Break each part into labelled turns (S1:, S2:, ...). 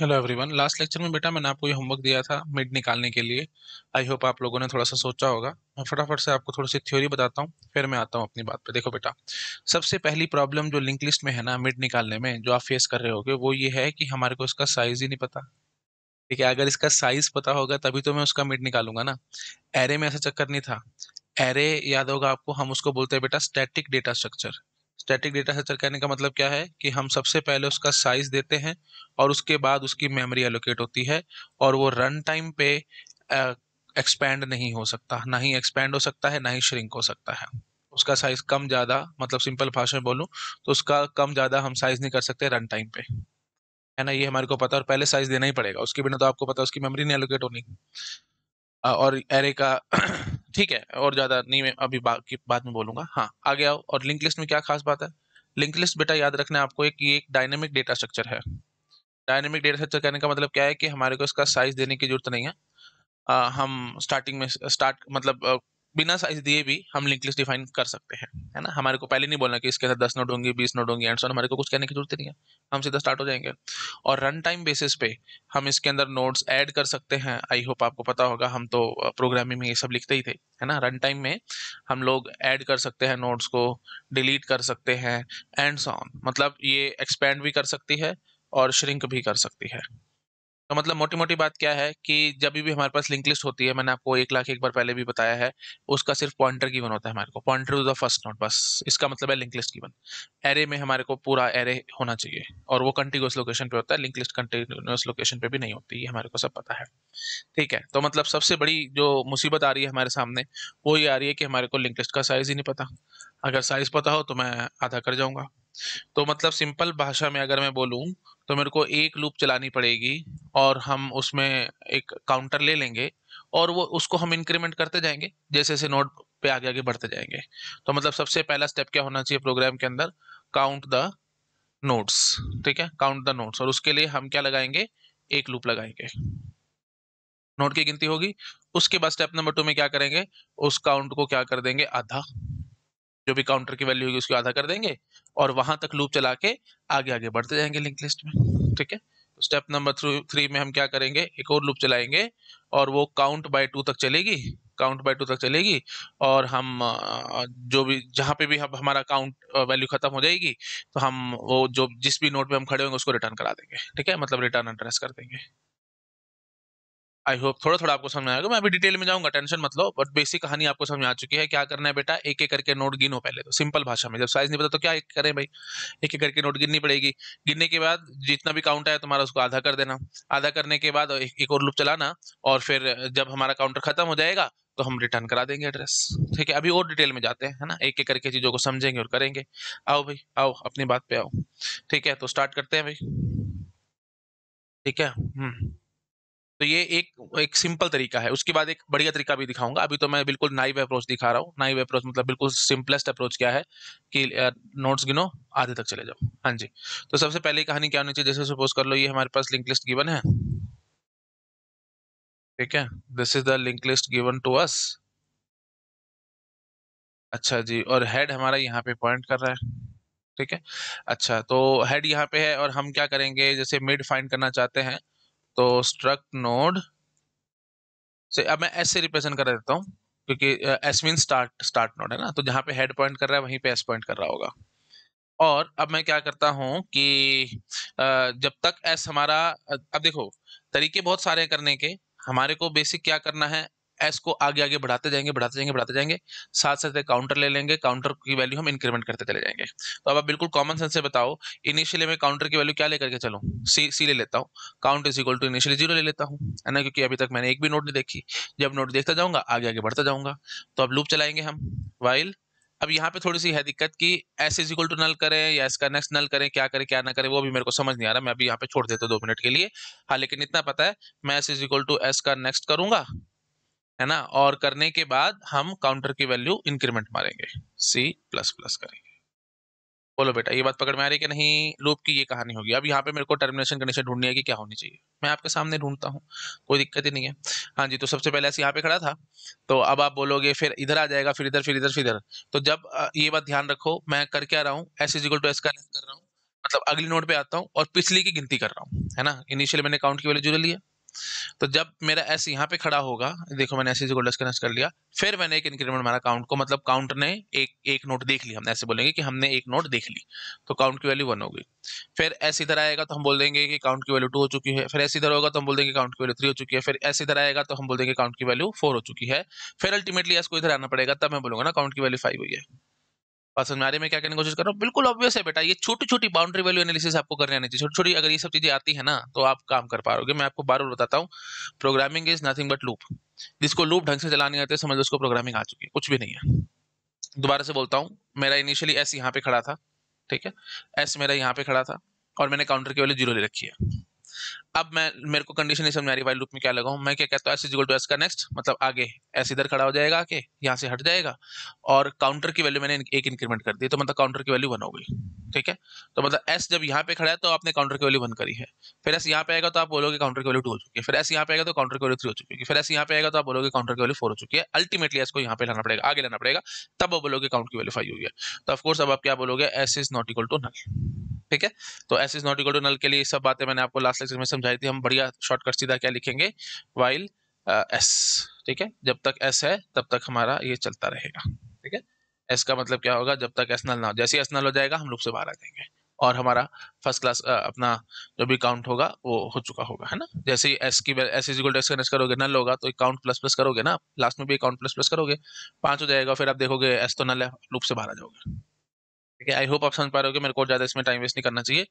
S1: hello everyone last lecture में बेटा मैंने आपको ये होमवर्क दिया था मिड निकालने के लिए आई होप आप लोगों ने थोड़ा सा सोचा होगा मैं फटाफट से आपको थोड़ी सी थ्योरी बताता हूँ फिर मैं आता हूँ अपनी बात पे देखो बेटा सबसे पहली प्रॉब्लम जो लिंक लिस्ट में है ना मिड निकालने में जो आप फेस कर रहे होगे वो ये है कि हमारे को इसका साइज ही नहीं पता ठीक है अगर इसका साइज पता होगा तभी तो मैं उसका मिड निकालूंगा ना एरे में ऐसा चक्कर नहीं था एरे याद होगा आपको हम उसको बोलते हैं बेटा static data structure static data structure कहने का मतलब क्या है कि हम सबसे पहले उसका साइज देते हैं और उसके बाद उसकी मेमोरी एलोकेट होती है और वो रन टाइम पे एक्सपेंड नहीं हो सकता ना ही एक्सपेंड हो सकता है ना ही श्रिंक हो सकता है उसका साइज कम ज़्यादा मतलब सिंपल भाषा में बोलूँ तो उसका कम ज़्यादा हम साइज नहीं कर सकते रन टाइम पे है ना ये हमारे को पता और पहले साइज देना ही पड़ेगा उसके बिना तो आपको पता उसकी मेमोरी नहीं एलोकेट होनी और एरे का ठीक है और ज़्यादा नहीं मैं अभी बाकी बाद में बोलूँगा हाँ आगे आओ और लिंक लिस्ट में क्या खास बात है लिंक लिस्ट बेटा याद रखना है आपको एक ये एक डायनेमिक डेटा स्ट्रक्चर है डायनेमिक डेटा स्ट्रक्चर कहने का मतलब क्या है कि हमारे को इसका साइज देने की जरूरत नहीं है आ, हम स्टार्टिंग में स्टार्ट मतलब बिना साइज दिए भी हम लिंक लिस्ट डिफाइन कर सकते हैं है ना हमारे को पहले नहीं बोलना कि इसके साथ दस नोट होंगे बीस नोट होंगे एंड सोन हमारे को कुछ कहने की जरूरत नहीं है हम सीधा स्टार्ट हो जाएंगे और रन टाइम बेसिस पे हम इसके अंदर नोट्स ऐड कर सकते हैं आई होप आपको पता होगा हम तो प्रोग्रामिंग में ये सब लिखते ही थे है ना रन टाइम में हम लोग ऐड कर सकते हैं नोट्स को डिलीट कर सकते हैं एंड सोन मतलब ये एक्सपेंड भी कर सकती है और श्रिंक भी कर सकती है तो मतलब मोटी मोटी बात क्या है कि जब भी हमारे पास लिंक लिस्ट होती है मैंने आपको एक लाख एक बार पहले भी बताया है उसका सिर्फ पॉइंटर गिवन होता है हमारे को pointer to the first node बस इसका मतलब है लिंक लिस्ट गिवन एरे में हमारे को पूरा एरे होना चाहिए और वो कंटिन्यूस लोकेशन पे होता है लिंक लिस्ट कंटिन्यूस लोकेशन पे भी नहीं होती ये हमारे को सब पता है ठीक है तो मतलब सबसे बड़ी जो मुसीबत आ रही है हमारे सामने वो ये आ रही है कि हमारे को लिंक लिस्ट का साइज ही नहीं पता अगर साइज पता हो तो मैं आधा कर जाऊंगा तो मतलब सिंपल भाषा में अगर मैं बोलूँ तो मेरे को एक लूप चलानी पड़ेगी और हम उसमें एक काउंटर ले लेंगे और वो उसको हम इंक्रीमेंट करते जाएंगे जैसे जैसे नोट पे आगे आगे बढ़ते जाएंगे तो मतलब सबसे पहला स्टेप क्या होना चाहिए प्रोग्राम के अंदर काउंट द नोट्स ठीक है काउंट द नोट्स और उसके लिए हम क्या लगाएंगे एक लूप लगाएंगे नोट की गिनती होगी उसके बाद स्टेप नंबर टू में क्या करेंगे उस काउंट को क्या कर देंगे आधा जो भी काउंटर की वैल्यू होगी उसको आधा कर देंगे और वहां तक लूप चला के आगे आगे बढ़ते जाएंगे लिंक लिस्ट में ठीक है स्टेप नंबर थ्री में हम क्या करेंगे एक और लूप चलाएंगे और वो काउंट बाय टू तक चलेगी काउंट बाय टू तक चलेगी और हम जो भी जहाँ पे भी हम हमारा काउंट वैल्यू खत्म हो जाएगी तो हम वो जो जिस भी नोट पे हम खड़े होंगे उसको रिटर्न करा देंगे ठीक है मतलब रिटर्न एड्रेस कर देंगे आई होप थोड़ा थोड़ा आपको समझ आएगा मैं अभी डिटेल में जाऊंगा टेंशन मत लो बट बेसिक कहानी आपको समझ आ चुकी है क्या करना है बेटा एक एक करके नोट गिनो पहले तो सिंपल भाषा में जब साइज नहीं पता तो क्या करें भाई एक एक करके नोट गिननी पड़ेगी गिनने के बाद जितना भी काउंट है तुम्हारा उसको आधा कर देना आधा करने के बाद एक और लुप चलाना और फिर जब हमारा काउंटर खत्म हो जाएगा तो हम रिटर्न करा देंगे एड्रेस ठीक है अभी और डिटेल में जाते हैं है ना एक एक करके चीज़ों को समझेंगे और करेंगे आओ भाई आओ अपनी बात पे आओ ठीक है तो स्टार्ट करते हैं भाई ठीक है हम्म तो ये एक एक सिंपल तरीका है उसके बाद एक बढ़िया तरीका भी दिखाऊंगा अभी तो मैं बिल्कुल नाइव अप्रोच दिखा रहा हूँ नाइव अप्रोच मतलब बिल्कुल सिंपलेस्ट अप्रोच क्या है कि नोट्स गिनो आधे तक चले जाओ हाँ जी तो सबसे पहले कहानी क्या होनी चाहिए जैसे सपोज कर लो ये हमारे पास लिंक लिस्ट गिवन है ठीक है this is the link list given to us अच्छा जी और हेड हमारा यहाँ पे पॉइंट कर रहा है ठीक है अच्छा तो हेड यहाँ पे है और हम क्या करेंगे जैसे मिड फाइंड करना चाहते हैं तो स्ट्रक नोड से अब मैं एस से रिप्रेजेंट कर देता हूँ क्योंकि S mean start start node है ना तो जहाँ पे हेड पॉइंट कर रहा है वहीं पे एस पॉइंट कर रहा होगा और अब मैं क्या करता हूँ कि जब तक एस हमारा अब देखो तरीके बहुत सारे करने के हमारे को बेसिक क्या करना है एस को आगे आगे बढ़ाते जाएंगे बढ़ाते जाएंगे बढ़ाते जाएंगे साथ साथ काउंटर ले लेंगे काउंटर की वैल्यू हम इंक्रीमेंट करते चले जाएंगे तो अब आप बिल्कुल कॉमन सेंस से बताओ इनिशियली मैं काउंटर की वैल्यू क्या लेकर के चलूँ सी सी ले लेता हूँ count is equal to initially zero ले लेता हूँ है ना क्योंकि अभी तक मैंने एक भी नोट नहीं देखी जब नोट देखता जाऊँगा आगे आगे बढ़ता जाऊँगा तो अब लूप चलाएंगे हम वाइल अब यहाँ पे थोड़ी सी है दिक्कत कि S is equal to null करें या इसका नेक्स्ट नल करें क्या करें क्या ना करें वो भी मेरे को समझ नहीं आ रहा मैं अभी यहाँ पे छोड़ देता हूँ दो मिनट के लिए हाँ लेकिन इतना पता है मैं S is equal to S का नेक्स्ट करूंगा है ना और करने के बाद हम काउंटर की वैल्यू इंक्रीमेंट मारेंगे सी प्लस प्लस करेंगे बोलो बेटा ये बात पकड़ में आ रही कि नहीं लूप की ये कहानी होगी अब यहाँ पे मेरे को टर्मिनेशन कंडीशन ढूंढनी है कि क्या होनी चाहिए मैं आपके सामने ढूंढता हूँ कोई दिक्कत ही नहीं है हाँ जी तो सबसे पहले ऐसे यहाँ पे खड़ा था तो अब आप बोलोगे फिर इधर आ जाएगा फिर इधर फिर इधर फिर इधर तो जब ये बात ध्यान रखो मैं कर क्या रहा हूँ एस इजिकल टू एस का कर रहा हूँ मतलब अगली नोट पे आता हूँ और पिछली की गिनती कर रहा हूँ है ना इनिशियल मैंने काउंट की वैल्यू जुड़े लिया तो जब मेरा एस यहाँ पे खड़ा होगा देखो मैंने एस इजिकल कनेक्ट कर लिया फिर मैंने एक इंक्रीमेंट मारा काउंट को मतलब काउंट ने एक एक नोट देख ली हम ऐसे बोलेंगे कि हमने एक नोट देख ली तो काउंट की वैल्यू वन होगी फिर एस इधर आएगा तो हम बोल देंगे कि काउंट की वैल्यू टू हो चुकी है फिर एस इधर होगा तो हम बोल देंगे काउंट की वैल्यू थ्री हो चुकी है फिर एस इधर आएगा तो हम बोल देंगे काउंट की वैल्यू फोर हो चुकी है फिर अल्टीमेटली एस को इधर आना पड़ेगा तब मैं बोलूंगा ना काउंट की वैल्यू फाइव हुई है बात समझ में आ रही है मैं क्या करने की कोशिश कर रहा हूँ बिल्कुल ऑब्वियस है बेटा ये छोटी छोटी बाउंड्री वैल्यू एनालिसिस आपको करने आनी चाहिए छोटी छोटी अगर ये सब चीजें आती है ना तो आप काम कर पा रहे मैं आपको बार बार बताता हूँ programming is nothing but loop जिसको लूप ढंग से चलाने आते समझ लो उसको प्रोग्रामिंग आ चुकी है कुछ भी नहीं है दोबारा से बोलता हूँ मेरा इनिशियली एस यहाँ पे खड़ा था ठीक है एस मेरा यहाँ पे खड़ा था और मैंने काउंटर की वैल्यू जीरो ले रखी है अब मैं मेरे को कंडीशन नहीं समझ आ रही वाइल लूप में क्या लगाऊं मैं क्या कहता हूँ एस टू एस का नेक्स्ट मतलब आगे एस इधर खड़ा हो जाएगा आके यहाँ से हट जाएगा और काउंटर की वैल्यू मैंने एक इंक्रीमेंट कर दी तो मतलब काउंटर की वैल्यू वन हो गई ठीक है तो मतलब एस जब यहाँ पे खड़ा है तो आपने काउंटर की वैल्यू वन करी है फिर एस यहाँ पे आएगा तो आप बोलोगे काउंटर की वैल्यू टू हो चुकी है फिर एस यहाँ पे आएगा तो काउंटर की वैल्यू थ्री हो चुकी है फिर एस यहाँ पे आएगा तो आप बोलोगे काउंटर की वैल्यू फोर हो चुकी है अल्टीमेटली एस को यहाँ पे लाना पड़ेगा आगे लाना पड़ेगा तब वो बोलोगे काउंट की वैल्यू फाइव हुई है तो ऑफकोर्स अब आप क्या बोलोगे S is not equal to null ठीक है तो S is not equal to null के लिए सब बातें मैंने आपको लास्ट लेक्चर में समझाई थी हम बढ़िया शॉर्टकट सीधा क्या लिखेंगे वाइल एस uh, ठीक है जब तक एस है तब तक हमारा ये चलता रहेगा ठीक है एस का मतलब क्या होगा जब तक एस नल ना हो जैसे एस नल हो जाएगा हम लोग से बाहर आ जाएंगे और हमारा फर्स्ट क्लास uh, अपना जो भी काउंट होगा वो हो चुका होगा है ना जैसे ही एस की S is equal to S करोगे नल होगा तो काउंट प्लस प्लस करोगे ना लास्ट में भी काउंट प्लस प्लस करोगे पांच हो जाएगा फिर आप देखोगे एस तो नल है लूप से बाहर आ जाओगे ठीक है आई होप आप समझ पा रहे हो मेरे को ज़्यादा इसमें टाइम वेस्ट नहीं करना चाहिए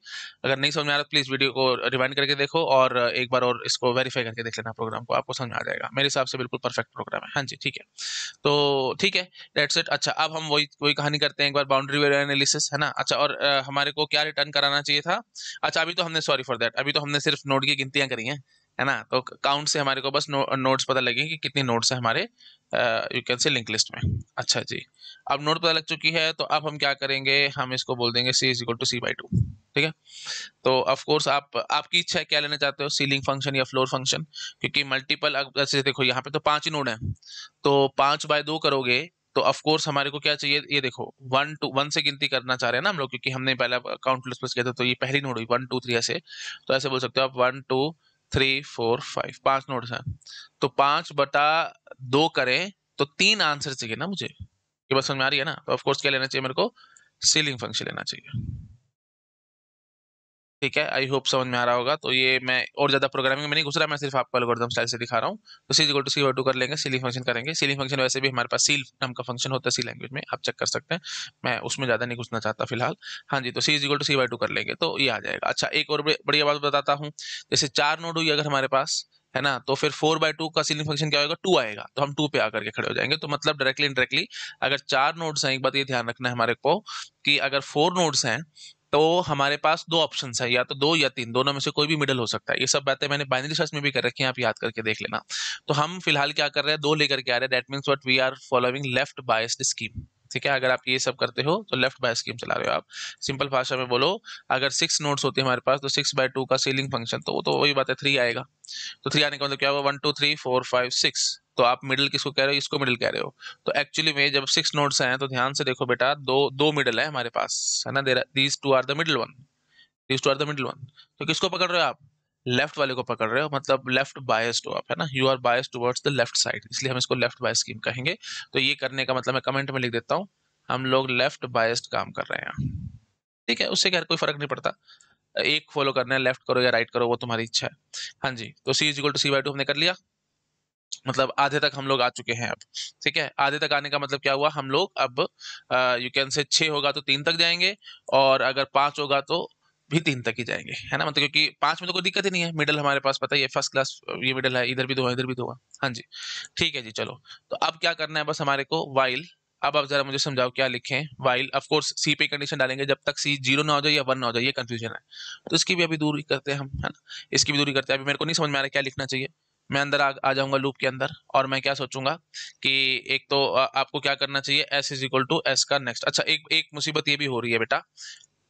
S1: अगर नहीं समझ में आ रहा प्लीज़ वीडियो को रिवाइंड करके देखो और एक बार और इसको वेरीफाई करके देख लेना प्रोग्राम को आपको समझ में आ जाएगा मेरे हिसाब से बिल्कुल परफेक्ट प्रोग्राम है हाँ जी ठीक है तो ठीक है डेट सेट अच्छा अब हम वही वही कहानी करते हैं एक बार बाउंड्री वेल्यू एनालिसिस है ना अच्छा और आ, हमारे को क्या रिटर्न कराना चाहिए था अच्छा अभी तो हमने सॉरी फॉर देट अभी तो हमने सिर्फ नोट की गिनतियाँ करी हैं है ना तो काउंट से हमारे को बस नो, नोट्स पता लगे कि कितनी नोट्स है हमारे you can say link list में अच्छा जी अब नोट पता लग चुकी है तो अब हम क्या करेंगे हम इसको बोल देंगे C is equal to C by two ठीक है तो ऑफ कोर्स आप आपकी इच्छा क्या लेना चाहते हो सीलिंग फंक्शन या फ्लोर फंक्शन क्योंकि मल्टीपल अब जैसे देखो यहाँ पे तो पांच ही नोड है तो पांच बाय दो करोगे तो ऑफ कोर्स हमारे को क्या चाहिए ये देखो वन टू वन से गिनती करना चाह रहे हैं ना हम लोग क्योंकि हमने पहला काउंट प्लस प्लस किया था तो ये पहली नोड हुई वन टू थ्री ऐसे तो ऐसे बोल सकते हो आप one two three four five पांच नोट्स हैं तो पांच बटा दो करें तो तीन आंसर चाहिए ना मुझे ये बस समझ में आ रही है ना तो ऑफकोर्स क्या लेना चाहिए मेरे को सीलिंग फंक्शन लेना चाहिए ठीक है आई होप समझ में आ रहा होगा तो ये मैं और ज्यादा प्रोग्रामिंग में नहीं घुस रहा मैं सिर्फ आपको एल्गोरिथम स्टाइल से दिखा रहा हूँ तो C equal to C two कर लेंगे सीलिंग फंक्शन करेंगे सीलिंग फंक्शन वैसे भी हमारे पास सील नाम का फंक्शन होता है सी लैंग्वेज में आप चेक कर सकते हैं मैं उसमें ज्यादा नहीं घुसना चाहता फिलहाल हाँ जी तो सी गो टू सी टू कर लेंगे तो ये आ जाएगा अच्छा एक और बढ़िया बात बताता हूँ जैसे चार नोड हुई अगर हमारे पास है ना तो फिर फोर बाय टू का सीलिंग फंक्शन क्या होगा टू आएगा तो हम टू पे आकर के खड़े हो जाएंगे तो मतलब डायरेक्टली इंडायरेक्टली अगर चार नोड्स हैं एक बात ये ध्यान रखना है हमारे को कि अगर फोर नोड्स हैं तो हमारे पास दो ऑप्शन है या तो दो या तीन दोनों में से कोई भी मिडल हो सकता है ये सब बातें मैंने बाइनरी सर्च में भी कर रखी है आप याद करके देख लेना तो हम फिलहाल क्या कर रहे हैं दो लेकर के आ रहे हैं that means what we are following left biased scheme ठीक है अगर आप ये सब करते हो तो लेफ्ट बाय स्कीम चला रहे हो आप सिंपल भाषा में बोलो अगर सिक्स नोट्स होते हैं हमारे पास तो सिक्स बाय टू का सीलिंग फंक्शन तो वो तो वही बात है थ्री आएगा तो थ्री आने का मतलब क्या होगा one two three four five six तो आप मिडिल किसको कह रहे हो इसको मिडिल कह रहे हो तो एक्चुअली में जब सिक्स नोड्स हैं तो ध्यान से देखो बेटा दो दो मिडिल है हमारे पास है ना there are these two are the middle one these two are the middle one तो किसको पकड़ रहे हो आप लेफ्ट वाले को पकड़ रहे हो मतलब लेफ्ट बायस्ड हो आप है ना you are bias towards the left side इसलिए हम इसको लेफ्ट बायस स्कीम कहेंगे तो ये करने का मतलब मैं कमेंट में लिख देता हूँ हम लोग लेफ्ट बायस्ड काम कर रहे हैं ठीक है उससे खैर कोई फर्क नहीं पड़ता एक फॉलो करना है लेफ्ट करो या राइट करो वो तुम्हारी इच्छा है हाँ जी तो C is equal to C by two हमने कर लिया मतलब आधे तक हम लोग आ चुके हैं अब ठीक है आधे तक आने का मतलब क्या हुआ हम लोग अब यू कैन से छः होगा तो तीन तक जाएंगे और अगर पाँच होगा तो भी तीन तक ही जाएंगे है ना मतलब क्योंकि पाँच में तो कोई दिक्कत ही नहीं है मिडल हमारे पास पता ही है फर्स्ट क्लास ये मिडल है इधर भी दो तो है इधर भी दो तो है हाँ जी ठीक है जी चलो तो अब क्या करना है बस हमारे को वाइल अब आप जरा मुझे समझाओ क्या लिखें वाइल अफकोर्स सी पे कंडीशन डालेंगे जब तक सी जीरो ना हो जाए या वन ना हो जाए ये कंफ्यूजन है तो इसकी भी अभी दूरी करते हैं हम है ना इसकी भी दूरी करते हैं अभी मेरे को नहीं समझ में आ रहा क्या लिखना चाहिए मैं अंदर आ, आ जाऊंगा लूप के अंदर और मैं क्या सोचूंगा कि एक तो आपको क्या करना चाहिए S is equal to S का नेक्स्ट अच्छा एक एक मुसीबत ये भी हो रही है बेटा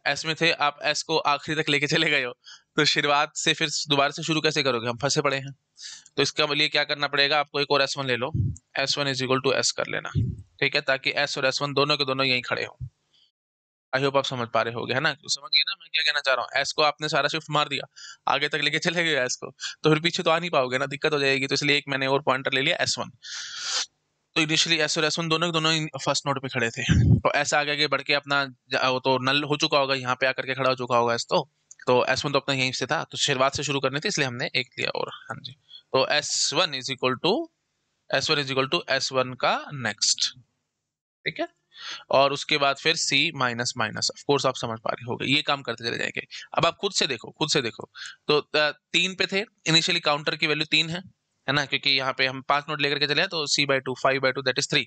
S1: एस में थे आप एस को आखिरी तक लेके चले गए हो तो शुरुआत से फिर दोबारा से शुरू कैसे करोगे हम फंसे पड़े हैं तो इसका लिए क्या करना पड़ेगा आपको एक और एस वन ले लो S one is equal to S कर लेना ठीक है ताकि एस और एस वन दोनों के दोनों यहीं खड़े हों आई होप आप समझ पा रहे गए है ना तो समझ गए ना मैं क्या कहना चाह रहा हूँ एस को आपने सारा शिफ्ट मार दिया आगे तक लेके चले गए एस को तो फिर पीछे तो आ नहीं पाओगे ना दिक्कत हो जाएगी तो इसलिए एक मैंने और पॉइंटर ले लिया एस वन तो इनिशियली एस और एस वन दोनों दोनों फर्स्ट नोट पे खड़े थे तो ऐसा आगे आगे बढ़ के अपना वो तो नल हो चुका होगा यहाँ पे आकर के खड़ा हो चुका होगा एस तो तो एस वन तो अपना यहीं से था तो शुरुआत से शुरू करनी थी इसलिए हमने एक लिया और हाँ जी तो S one is equal to S one is equal to S one का नेक्स्ट ठीक है और उसके बाद फिर सी माइनस माइनस ऑफकोर्स आप समझ पा रहे होगे ये काम करते चले जाएंगे अब आप खुद से देखो खुद से देखो तो तीन पे थे इनिशियली काउंटर की वैल्यू तीन है है ना क्योंकि यहाँ पे हम पांच नोट लेकर के चले हैं तो C by two five by two that is three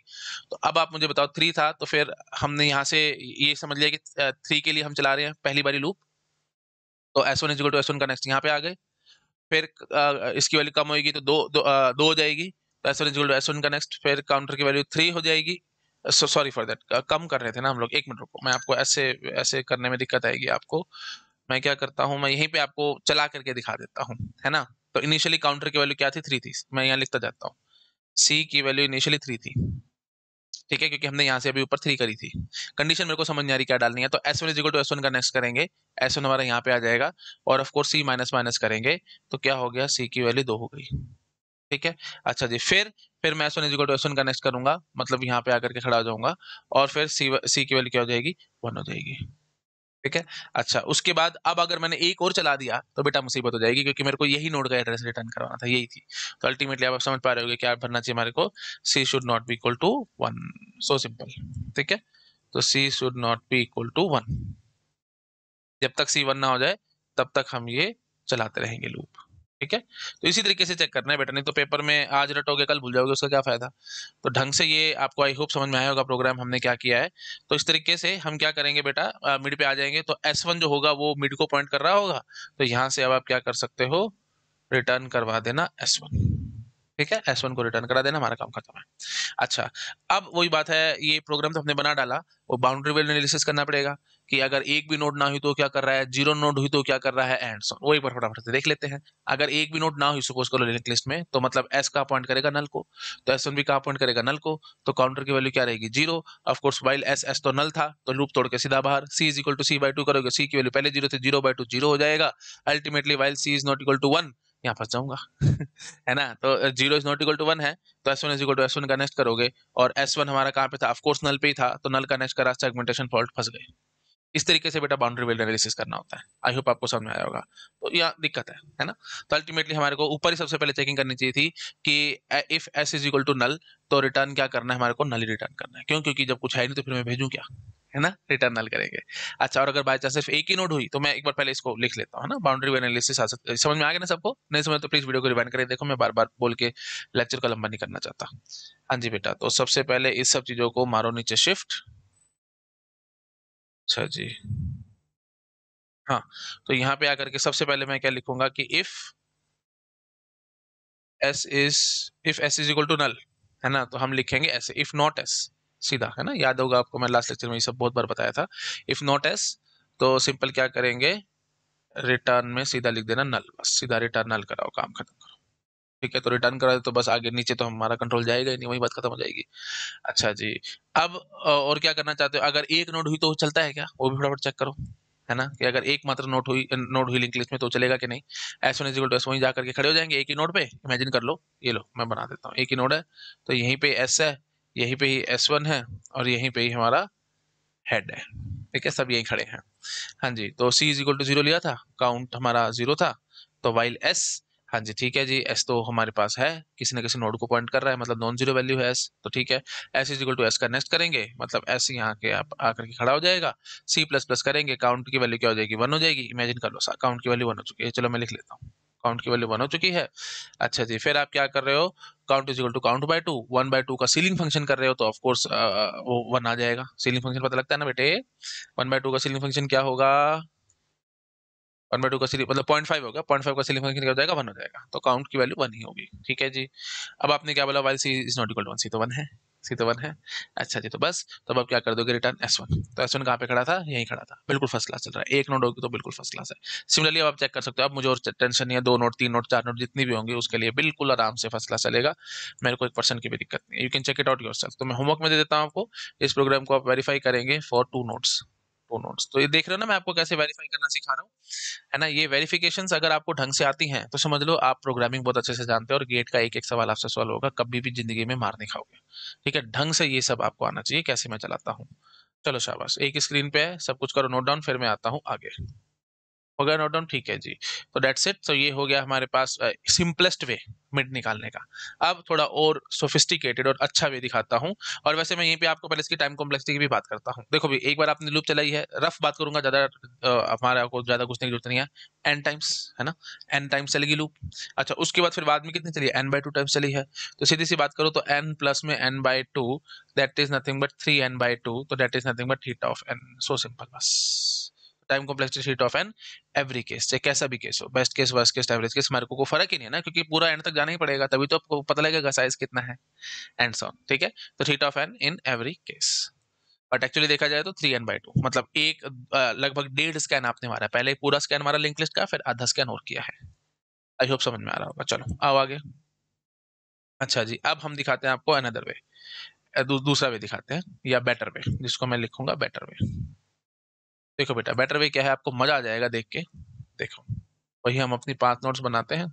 S1: तो अब आप मुझे बताओ थ्री था तो फिर हमने यहाँ से ये समझ लिया कि थ्री के लिए हम चला रहे हैं पहली बारी लूप तो S one is equal to S one का नेक्स्ट यहाँ पे आ गए फिर इसकी वैल्यू कम होगी तो दो दो, दो हो जाएगी तो S one is equal to S one का नेक्स्ट फिर काउंटर की वैल्यू थ्री हो जाएगी सो सॉरी फॉर दैट कम कर रहे थे ना हम लोग एक मिनट रुको मैं आपको ऐसे ऐसे करने में दिक्कत आएगी आपको मैं क्या करता हूँ मैं यहीं पे आपको चला करके दिखा देता हूँ है ना तो इनिशियली काउंटर की वैल्यू क्या थी थ्री थी मैं यहाँ लिखता जाता हूँ सी की वैल्यू इनिशियली थ्री थी ठीक है क्योंकि हमने यहाँ से अभी ऊपर थ्री करी थी कंडीशन मेरे को समझ नहीं आ रही क्या डालनी है तो S one is equal to S one का नेक्स्ट करेंगे एस वन हमारा यहाँ पे आ जाएगा और ऑफकोर्स सी माइनस माइनस करेंगे तो क्या हो गया सी की वैल्यू दो हो गई ठीक है अच्छा जी फिर फिर मैं S one S one connect करूंगा मतलब यहाँ पे आकर के खड़ा हो जाऊंगा और फिर सी सी की वैल्यू क्या हो जाएगी वन हो जाएगी ठीक है अच्छा उसके बाद अब अगर मैंने एक और चला दिया तो बेटा मुसीबत हो जाएगी क्योंकि मेरे को यही नोड का एड्रेस रिटर्न करवाना था यही थी तो अल्टीमेटली आप समझ पा रहे हो क्या भरना चाहिए हमारे को C should not be equal to one so simple ठीक है तो C should not be equal to one जब तक सी वन ना हो जाए तब तक हम ये चलाते रहेंगे लूप ठीक है तो इसी तरीके से चेक करना है बेटा नहीं तो पेपर में आज रटोगे कल भूल जाओगे उसका क्या फायदा तो ढंग से ये आपको आई होप समझ में आया होगा प्रोग्राम हमने क्या किया है तो इस तरीके से हम क्या करेंगे बेटा मिड पे आ जाएंगे तो एस जो होगा वो मिड को पॉइंट कर रहा होगा तो यहाँ से अब आप क्या कर सकते हो रिटर्न करवा देना एस वन ठीक है एस वन को रिटर्न करा देना हमारा काम खत्म है अच्छा अब वही बात है ये प्रोग्राम तो हमने बना डाला वो बाउंड्री वेल एनालिसिस करना पड़ेगा कि अगर एक भी नोड ना हुई तो क्या कर रहा है जीरो नोड हुई तो क्या कर रहा है एंड सो वही पर फटाफट से देख लेते हैं अगर एक भी नोड ना हुई सपोज करो लिंक लिस्ट में तो मतलब एस का अपॉइंट करेगा नल को तो एस वन भी का अपॉइंट करेगा नल को तो काउंटर की वैल्यू क्या रहेगी zero of course while S S तो नल था तो लूप तोड़ के सीधा बाहर C is equal to C by two करोगे सी की वैल्यू पहले जीरो थे जीरो बाई टू जीरो हो जाएगा ultimately while C is not equal to one यहाँ फंस जाऊंगा है ना तो zero is not equal to one है तो S one is equal to S one का नेक्स्ट करोगे और एस वन हमारा कहाँ पे था ऑफकोर्स नल पे ही था तो नल का नेक्स्ट करा सेगमेंटेशन फॉल्ट फंस गए इस तरीके से बेटा बाउंड्री वेल्ड एनालिसिस करना होता है आई होप आपको समझ में आया होगा तो यहाँ दिक्कत है है ना तो अल्टीमेटली हमारे को ऊपर ही सबसे पहले चेकिंग करनी चाहिए थी कि if S is equal to null तो रिटर्न क्या करना है हमारे को नल ही रिटर्न करना है क्यों क्योंकि जब कुछ है नहीं तो फिर मैं भेजूँ क्या है ना रिटर्न नल करेंगे अच्छा और अगर बाय चांस सिर्फ एक ही नोड हुई तो मैं एक बार पहले इसको लिख लेता हूँ ना बाउंड्री एनालिसिस आ सकता समझ में आ गया ना सबको नहीं समझ तो प्लीज वीडियो को रिवाइंड करें देखो मैं बार बार बोल के लेक्चर को लंबा नहीं करना चाहता हाँ जी बेटा तो सबसे पहले इस सब चीजों को मारो नीचे शिफ्ट अच्छा जी हाँ तो यहाँ पे आकर के सबसे पहले मैं क्या लिखूंगा कि if S is if S is equal to null है ना तो हम लिखेंगे ऐसे इफ नॉट एस सीधा है ना याद होगा आपको मैं लास्ट लेक्चर में ये सब बहुत बार बताया था इफ नॉट एस तो सिंपल क्या करेंगे रिटर्न में सीधा लिख देना नल बस सीधा रिटर्न नल कराओ काम खत्म करो ठीक है तो रिटर्न करा तो बस आगे नीचे तो हमारा कंट्रोल जाएगा ही नहीं वही बात खत्म हो जाएगी अच्छा जी अब और क्या करना चाहते हो अगर एक नोट हुई तो चलता है क्या वो भी फटाफट चेक करो है ना कि अगर एक मात्र नोट हुई नोट हुई लिंक लिस्ट में तो चलेगा कि नहीं S one is equal to S वहीं जा करके खड़े हो जाएंगे एक ही नोट पे इमेजिन कर लो ये लो मैं बना देता हूँ एक ही नोट है तो यहीं पे एस है यहीं पे ही एस वन है और यहीं पे ही हमारा हेड है ठीक है सब यहीं खड़े हैं हाँ जी तो C is equal to zero लिया था काउंट हमारा जीरो था तो वाइल एस हाँ जी ठीक है जी एस तो हमारे पास है किसी न किसी नोड को पॉइंट कर रहा है मतलब नॉन जीरो वैल्यू है एस तो ठीक है S is equal to S का नेक्स्ट करेंगे मतलब एस यहाँ के आप आकर के खड़ा हो जाएगा सी प्लस प्लस करेंगे काउंट की वैल्यू क्या हो जाएगी वन हो जाएगी इमेजिन कर लो काउंट की वैल्यू वन हो चुकी है चलो मैं लिख लेता हूँ काउंट की वैल्यू वन हो चुकी है अच्छा जी फिर आप क्या कर रहे हो count is equal to count by two one by two का सीलिंग फंक्शन कर रहे हो तो ऑफकोर्स वो वन आ जाएगा सीलिंग फंक्शन पता लगता है ना बेटे वन बाय टू का सीलिंग फंक्शन क्या होगा वन बाय टू का सीलिंग मतलब पॉइंट फाइव होगा पॉइंट फाइव का सीलिंग फंक्शन क्या हो जाएगा वन हो जाएगा तो काउंट की वैल्यू वन ही होगी ठीक है जी अब आपने क्या बोला while C is not equal to one C तो वन है सी तो वन है अच्छा जी तो बस तब आप क्या कर दोगे रिटर्न एस वन तो एस वन कहाँ पे खड़ा था यहीं खड़ा था बिल्कुल फर्स्ट क्लास चल रहा है एक नोट होगी तो बिल्कुल फर्स्ट क्लास है सिमिलरली अब आप चेक कर सकते हो अब मुझे और टेंशन नहीं है दो नोट तीन नोट चार नोट जितनी भी होंगी उसके लिए बिल्कुल आराम से फर्स्ट क्लास चलेगा मेरे को एक पर्सन की भी दिक्कत नहीं you can check it out your तो मैं होमवर्क में दे देता हूँ आपको इस प्रोग्राम को आप वेरीफाई करेंगे फॉर टू नोट्स को नोट्स तो ये देख रहे हो ना मैं आपको कैसे वेरीफाई करना सिखा रहा हूँ है ना ये वेरिफिकेशन अगर आपको ढंग से आती हैं तो समझ लो आप प्रोग्रामिंग बहुत अच्छे से जानते हो और गेट का एक एक सवाल आपसे सॉल्व होगा कभी भी जिंदगी में मार नहीं खाओगे ठीक है ढंग से ये सब आपको आना चाहिए कैसे मैं चलाता हूँ चलो शाबाश एक स्क्रीन पे है सब कुछ करो नोट डाउन फिर मैं आता हूँ आगे हो गया नोट डाउन ठीक है जी तो डेट्स इट तो ये हो गया हमारे पास सिंपलेस्ट वे मिड निकालने का अब थोड़ा और सोफिस्टिकेटेड और अच्छा वे दिखाता हूँ और वैसे मैं यहीं पे आपको पहले इसकी टाइम कॉम्प्लेक्सिटी की भी बात करता हूँ देखो भी एक बार आपने लूप चलाई है रफ बात करूंगा ज़्यादा हमारे आपको ज़्यादा घुसने की जरूरत नहीं है एन टाइम्स है ना एन टाइम्स चलेगी लूप अच्छा उसके बाद फिर बाद में कितनी चली एन बाई टू टाइम्स चली है तो सीधी सी बात करो तो एन प्लस में N by two that is nothing but three N by two तो that is nothing but theta of N so simple बस time complexity theta of N every case चाहे कैसा भी केस हो best case worst case average case हमारे को कोई फर्क ही नहीं है ना क्योंकि पूरा एंड तक जाना ही पड़ेगा तभी तो आपको पता लगेगा साइज कितना है एंड सॉन ठीक है तो theta of N in every case but actually देखा जाए तो थ्री एन बाई टू मतलब एक लगभग डेढ़ स्कैन आपने मारा पहले पूरा स्कैन मारा लिंक लिस्ट का फिर आधा स्कैन और किया है आई होप समझ में आ रहा होगा चलो आओ आगे अच्छा जी अब हम दिखाते हैं आपको अनदर वे दूसरा वे दिखाते हैं या बेटर वे जिसको मैं लिखूंगा बेटर वे देखो बेटा बेटर वे क्या है आपको मजा आ जाएगा देख के देखो वही हम अपनी पांच नोट्स बनाते हैं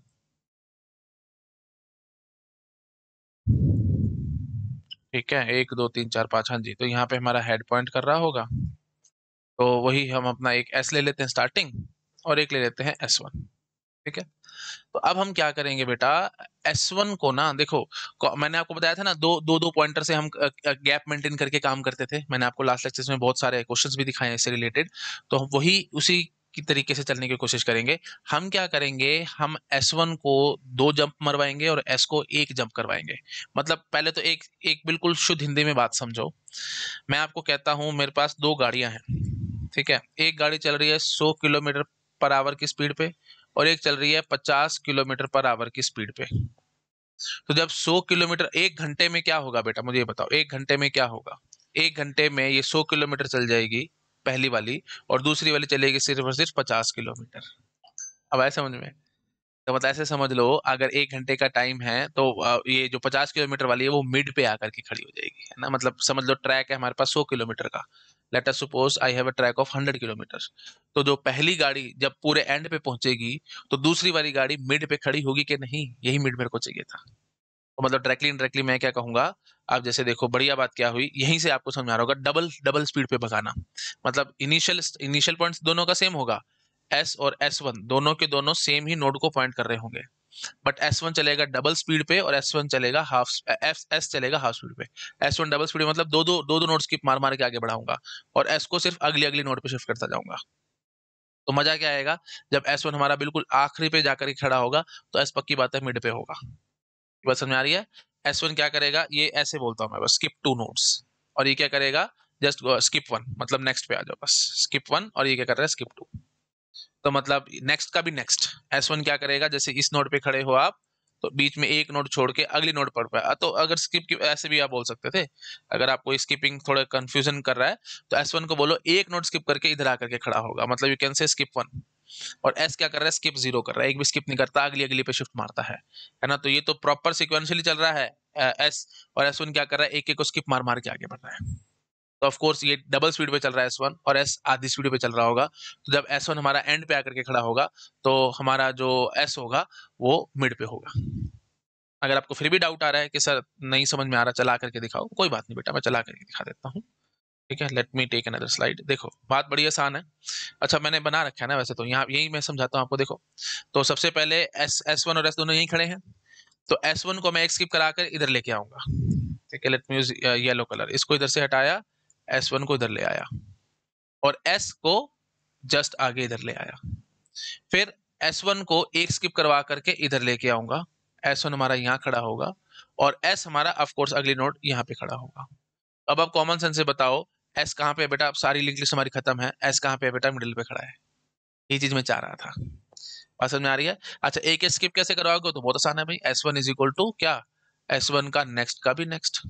S1: ठीक है एक दो तीन चार पाँच हाँ जी तो यहाँ पे हमारा हेड पॉइंट कर रहा होगा तो वही हम अपना एक एस ले लेते हैं स्टार्टिंग और एक ले लेते हैं एस वन ठीक है तो अब हम क्या करेंगे बेटा S1 को ना देखो मैंने आपको बताया था ना दो दो दो पॉइंटर से हम गैप मेंटेन करके काम करते थे मैंने आपको लास्ट लेक्चर में बहुत सारे क्वेश्चंस भी दिखाए हैं इससे रिलेटेड तो हम वही उसी की तरीके से चलने की कोशिश करेंगे हम क्या करेंगे हम S1 को दो जंप मरवाएंगे और S को एक जंप करवाएंगे मतलब पहले तो एक एक बिल्कुल शुद्ध हिंदी में बात समझो मैं आपको कहता हूँ मेरे पास दो गाड़ियाँ हैं ठीक है एक गाड़ी चल रही है सौ किलोमीटर पर आवर की स्पीड पे और एक चल रही है पचास किलोमीटर पर आवर की स्पीड पे तो जब 100 किलोमीटर एक घंटे में क्या होगा बेटा मुझे ये बताओ एक घंटे में क्या होगा एक घंटे में ये 100 किलोमीटर चल जाएगी पहली वाली और दूसरी वाली चलेगी सिर्फ और सिर्फ पचास किलोमीटर अब ऐसे समझ में तो मतलब ऐसे समझ लो अगर एक घंटे का टाइम है तो ये जो पचास किलोमीटर वाली है वो मिड पे आकर के खड़ी हो जाएगी है ना मतलब समझ लो ट्रैक है हमारे पास सौ किलोमीटर का let us suppose I have a track of 100 kilometre तो जो पहली गाड़ी जब पूरे एंड पे पहुंचेगी तो दूसरी वाली गाड़ी मिड पे खड़ी होगी कि नहीं यही मिड मेरे को चाहिए था तो मतलब डायरेक्टली इनडायरेक्टली मैं क्या कहूंगा आप जैसे देखो बढ़िया बात क्या हुई यहीं से आपको समझा रहा होगा डबल डबल स्पीड पे भगाना मतलब इनिशियल इनिशियल पॉइंट दोनों का सेम होगा एस और एस वन दोनों के दोनों सेम ही नोड को पॉइंट कर रहे होंगे बट एस वन चलेगा डबल स्पीड पे और एस वन चलेगा हाफ एस एस चलेगा हाफ स्पीड पे एस वन डबल स्पीड मतलब दो दो दो दो नोट स्किप मार मार के आगे बढ़ाऊंगा और एस को सिर्फ अगली अगली नोट पे शिफ्ट करता जाऊंगा तो मजा क्या आएगा जब एस वन हमारा बिल्कुल आखिरी पे जाकर खड़ा होगा तो एस पक्की बात है मिड पे होगा बस समझ आ रही है एस वन क्या करेगा ये ऐसे बोलता हूँ मैं बस स्किप टू नोट्स और ये क्या करेगा जस्ट स्किप वन मतलब नेक्स्ट पे आ जाओ बस स्किप वन और ये क्या कर रहा है स्किप टू तो मतलब नेक्स्ट का भी नेक्स्ट एस वन क्या करेगा जैसे इस नोड पे खड़े हो आप तो बीच में एक नोड छोड़ के अगली नोड पढ़ पाया तो अगर स्किप ऐसे भी आप बोल सकते थे अगर आपको स्किपिंग थोड़ा कंफ्यूजन कर रहा है तो एस वन को बोलो एक नोड स्किप करके इधर आकर के खड़ा होगा मतलब you can say skip one और एस क्या कर रहा है स्किप जीरो कर रहा है एक भी स्किप नहीं करता अगली अगली पे शिफ्ट मारता है है ना तो ये तो प्रॉपर सिक्वेंशियली चल रहा है एस और एस वन क्या कर रहा है एक एक को स्किप मार मार के आगे बढ़ रहा है तो ऑफ कोर्स ये डबल स्पीड पे चल रहा है एस वन और एस आधी स्पीड पे चल रहा होगा तो जब एस वन हमारा एंड पे आकर के खड़ा होगा तो हमारा जो एस होगा वो मिड पे होगा अगर आपको फिर भी डाउट आ रहा है कि सर नहीं समझ में आ रहा चला करके दिखाओ कोई बात नहीं बेटा मैं चला करके दिखा देता हूँ ठीक है let me take another slide देखो बात बड़ी आसान है अच्छा मैंने बना रखा है ना वैसे तो यहाँ यही मैं समझाता हूँ आपको देखो तो सबसे पहले एस एस वन और एस दोनों यहीं खड़े हैं तो एस वन को मैं एक स्किप करा कर इधर लेके आऊंगा ठीक है let me use yellow colour इसको इधर से हटाया एस वन को इधर ले आया और एस को जस्ट आगे इधर ले आया फिर एस वन को एक स्किप करवा करके इधर लेके आऊंगा एस वन हमारा यहाँ खड़ा होगा और एस हमारा ऑफकोर्स अगली नोट यहाँ पे खड़ा होगा अब आप कॉमन सेंस से बताओ एस कहाँ पे बेटा सारी लिंक लिस्ट हमारी खत्म है एस कहाँ पे बेटा मिडिल पे खड़ा है ये चीज मैं चाह रहा था बात समझ में आ रही है अच्छा एक स्किप कैसे करवाओगे तो बहुत आसान है भाई S one is equal to क्या एस वन का नेक्स्ट का भी नेक्स्ट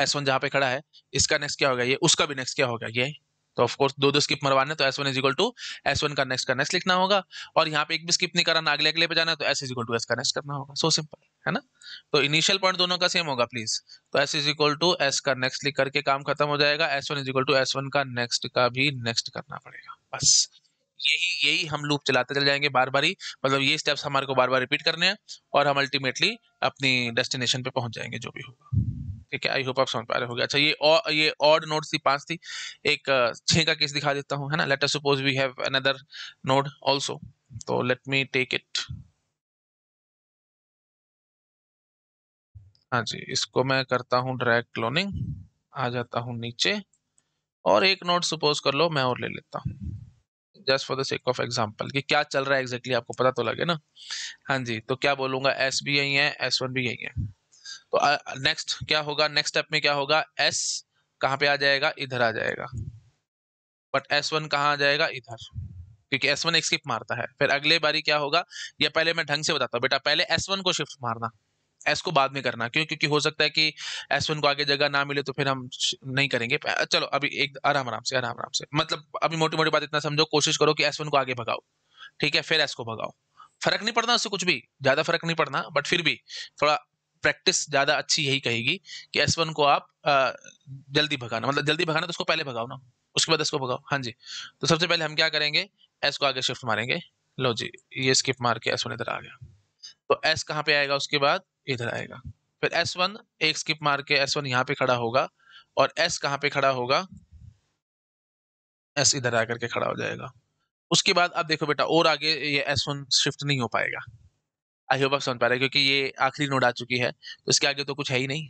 S1: एस वन जहाँ पे खड़ा है इसका नेक्स्ट क्या होगा ये उसका भी नेक्स्ट क्या होगा ये तो ऑफकोर्स दो दो स्किप मरवाने तो S one is equal to S one का नेक्स्ट का नेक्स्ट लिखना होगा और यहाँ पे एक भी स्किप नहीं कराना अगले अगले पे जाना है तो S is equal to S का नेक्स्ट करना होगा सो so सिंपल है ना तो इनिशियल पॉइंट दोनों का सेम होगा प्लीज तो S is equal to S का नेक्स्ट लिख करके काम खत्म हो जाएगा S one is equal to S one का नेक्स्ट का भी नेक्स्ट करना पड़ेगा बस यही यही हम लूप चलाते चले जाएंगे बार बार ही मतलब ये स्टेप्स हमारे को बार बार रिपीट करने हैं और हम अल्टीमेटली अपनी डेस्टिनेशन पे पहुंच जाएंगे जो भी होगा ठीक है आई होप आप समझ पा रहे होगे अच्छा ये और ये ऑड नोड थी पांच थी एक छः का केस दिखा देता हूँ है ना let us suppose we have another node also तो लेट मी टेक इट हाँ जी इसको मैं करता हूँ ड्रैग क्लोनिंग आ जाता हूँ नीचे और एक नोट सपोज कर लो मैं और ले लेता हूँ just for the sake of example कि क्या चल रहा है एग्जैक्टली exactly, आपको पता तो लगे ना हाँ जी तो क्या बोलूंगा एस भी यही है एस वन भी यही है तो नेक्स्ट क्या होगा नेक्स्ट स्टेप में क्या होगा एस कहाँ पे आ जाएगा इधर आ जाएगा बट एस वन कहाँ आ जाएगा इधर क्योंकि एस वन एक स्किप मारता है फिर अगले बारी क्या होगा या पहले मैं ढंग से बताता हूँ बेटा पहले एस वन को शिफ्ट मारना एस को बाद में करना क्यों क्योंकि हो सकता है कि एस वन को आगे जगह ना मिले तो फिर हम नहीं करेंगे चलो अभी एक आराम आराम से आराम आराम से मतलब अभी मोटी मोटी बात इतना समझो कोशिश करो कि एस वन को आगे भगाओ ठीक है फिर एस को भगाओ फर्क नहीं पड़ना उससे कुछ भी ज्यादा फर्क नहीं पड़ना बट फिर भी थोड़ा प्रैक्टिस ज्यादा अच्छी यही कहेगी कि एस वन को आप जल्दी भगाना मतलब जल्दी भगाना तो उसको पहले भगाओ ना उसके बाद इसको भगाओ हाँ जी तो सबसे पहले हम क्या करेंगे एस को आगे शिफ्ट मारेंगे लो जी ये स्किप मार के एस वन इधर आ गया तो एस कहाँ पे आएगा उसके बाद इधर आएगा फिर एस वन एक स्किप मार के एस वन यहाँ पे खड़ा होगा और एस कहाँ पे खड़ा होगा एस इधर आकर के खड़ा हो जाएगा उसके बाद अब देखो बेटा और आगे ये एस वन शिफ्ट नहीं हो पाएगा आई होप आप समझ पा रहे हैं क्योंकि ये आखिरी नोट आ चुकी है तो इसके आगे तो कुछ है ही नहीं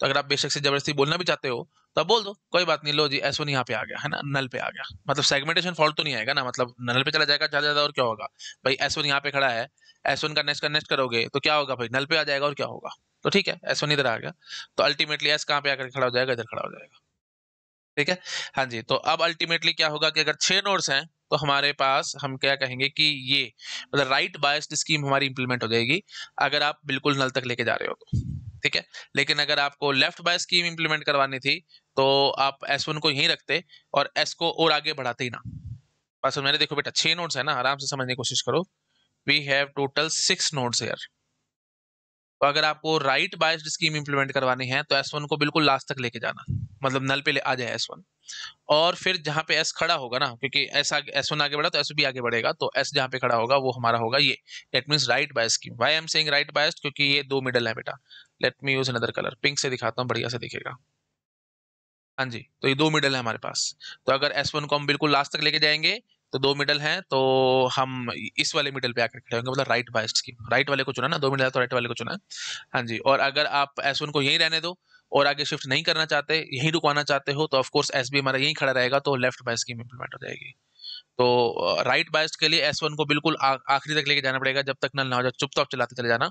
S1: तो अगर आप बेशक से जबरदस्ती बोलना भी चाहते हो तो बोल दो कोई बात नहीं लो जी एस वन यहाँ पे आ गया है ना नल पे आ गया मतलब सेगमेंटेशन फॉल्ट तो नहीं आएगा ना मतलब नल पे चला जाएगा ज्यादा ज्यादा और क्या होगा भाई एस वन यहाँ पे खड़ा है एस वन का नेक्स्ट का नेक्स्ट करोगे तो क्या होगा भाई नल पे आ जाएगा और क्या होगा तो ठीक है एस वन इधर आ गया तो अल्टीमेटली एस कहाँ पे आकर खड़ा हो जाएगा इधर खड़ा हो जाएगा ठीक है हाँ जी तो अब अल्टीमेटली क्या होगा कि अगर छह नोड्स हैं तो हमारे पास हम क्या कहेंगे कि ये मतलब राइट बायस्ड स्कीम हमारी इंप्लीमेंट हो जाएगी अगर आप बिल्कुल नल तक लेके जा रहे हो तो ठीक है लेकिन अगर आपको लेफ्ट बाय स्कीम इंप्लीमेंट करवानी थी तो आप एस वन को यहीं रखते और एस को और आगे बढ़ाते ही ना बस मैंने देखो बेटा छह नोट्स है ना आराम से समझने की कोशिश करो we have total six notes here तो अगर आपको राइट बायस्ड स्कीम इंप्लीमेंट करवानी है तो एस वन को बिल्कुल लास्ट तक लेके जाना मतलब नल पे आ जाए एस वन और फिर जहां पे एस खड़ा होगा ना क्योंकि एस आगे एस वन आगे बढ़ा तो एस भी आगे बढ़ेगा तो एस जहाँ पे खड़ा होगा वो हमारा होगा ये let mean right by scheme why I'm saying right biased क्योंकि ये दो मिडल है बेटा let me use another colour pink से दिखाता हूँ बढ़िया से दिखेगा हाँ जी तो ये दो मिडल है हमारे पास तो अगर एस वन को हम बिल्कुल लास्ट तक लेके जाएंगे तो दो मिडल हैं तो हम इस वाले मिडल पे आकर खड़े होंगे मतलब राइट बाइस्ट की राइट वाले को चुना ना दो मिडल है तो राइट वाले को चुना हाँ जी और अगर आप एस को यहीं रहने दो और आगे शिफ्ट नहीं करना चाहते यहीं रुकवाना चाहते हो तो ऑफकोर्स एस बी हमारा यहीं खड़ा रहेगा तो लेफ्ट बाइस स्कीम इंप्लीमेंट हो जाएगी तो राइट uh, बाइस के लिए एस वन को बिल्कुल आखिरी तक लेके जाना पड़ेगा जब तक नल ना हो जाए चुप चाप चलाते चले जाना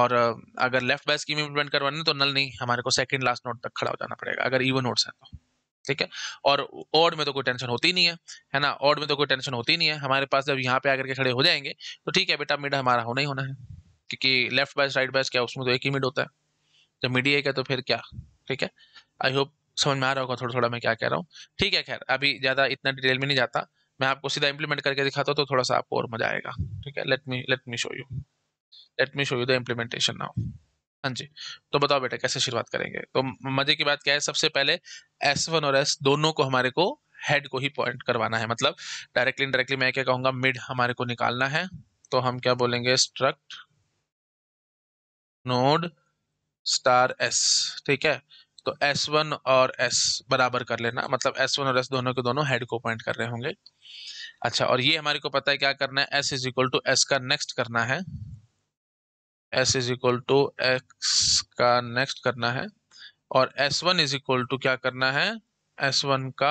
S1: और uh, अगर लेफ्ट बाइस स्कीम इम्प्लीमेंट करवानी तो नल नहीं हमारे को सेकेंड लास्ट नोट तक खड़ा हो जाना पड़ेगा अगर ईवन नोट्स है तो ठीक है और ऑड में तो कोई टेंशन होती नहीं है है ना ऑड में तो कोई टेंशन होती नहीं है हमारे पास जब यहाँ पे आकर के खड़े हो जाएंगे तो ठीक है बेटा मिड हमारा होना ही होना है क्योंकि लेफ्ट बैस राइट बैस क्या उसमें तो एक ही मिड होता है जब मिड एक है तो फिर क्या ठीक है आई होप समझ में आ रहा होगा थोड़ा थोड़ा मैं क्या कह रहा हूँ ठीक है खैर अभी ज़्यादा इतना डिटेल में नहीं जाता मैं आपको सीधा इंप्लीमेंट करके दिखाता हूँ तो थोड़ा सा आपको और मजा आएगा ठीक है let me let me show you let me show you the implementation now हाँ जी तो बताओ बेटा कैसे शुरुआत करेंगे तो मजे की बात क्या है सबसे पहले एस वन और एस दोनों को हमारे को हेड को ही पॉइंट करवाना है मतलब डायरेक्टली इनडायरेक्टली मैं क्या कहूँगा मिड हमारे को निकालना है तो हम क्या बोलेंगे स्ट्रक्ट नोड स्टार एस ठीक है तो एस वन और एस बराबर कर लेना मतलब एस वन और एस दोनों के दोनों हेड को पॉइंट कर रहे होंगे अच्छा और ये हमारे को पता है क्या करना है S is equal to S का नेक्स्ट करना है S is equal to X का नेक्स्ट करना है और S one is equal to क्या करना है एस वन का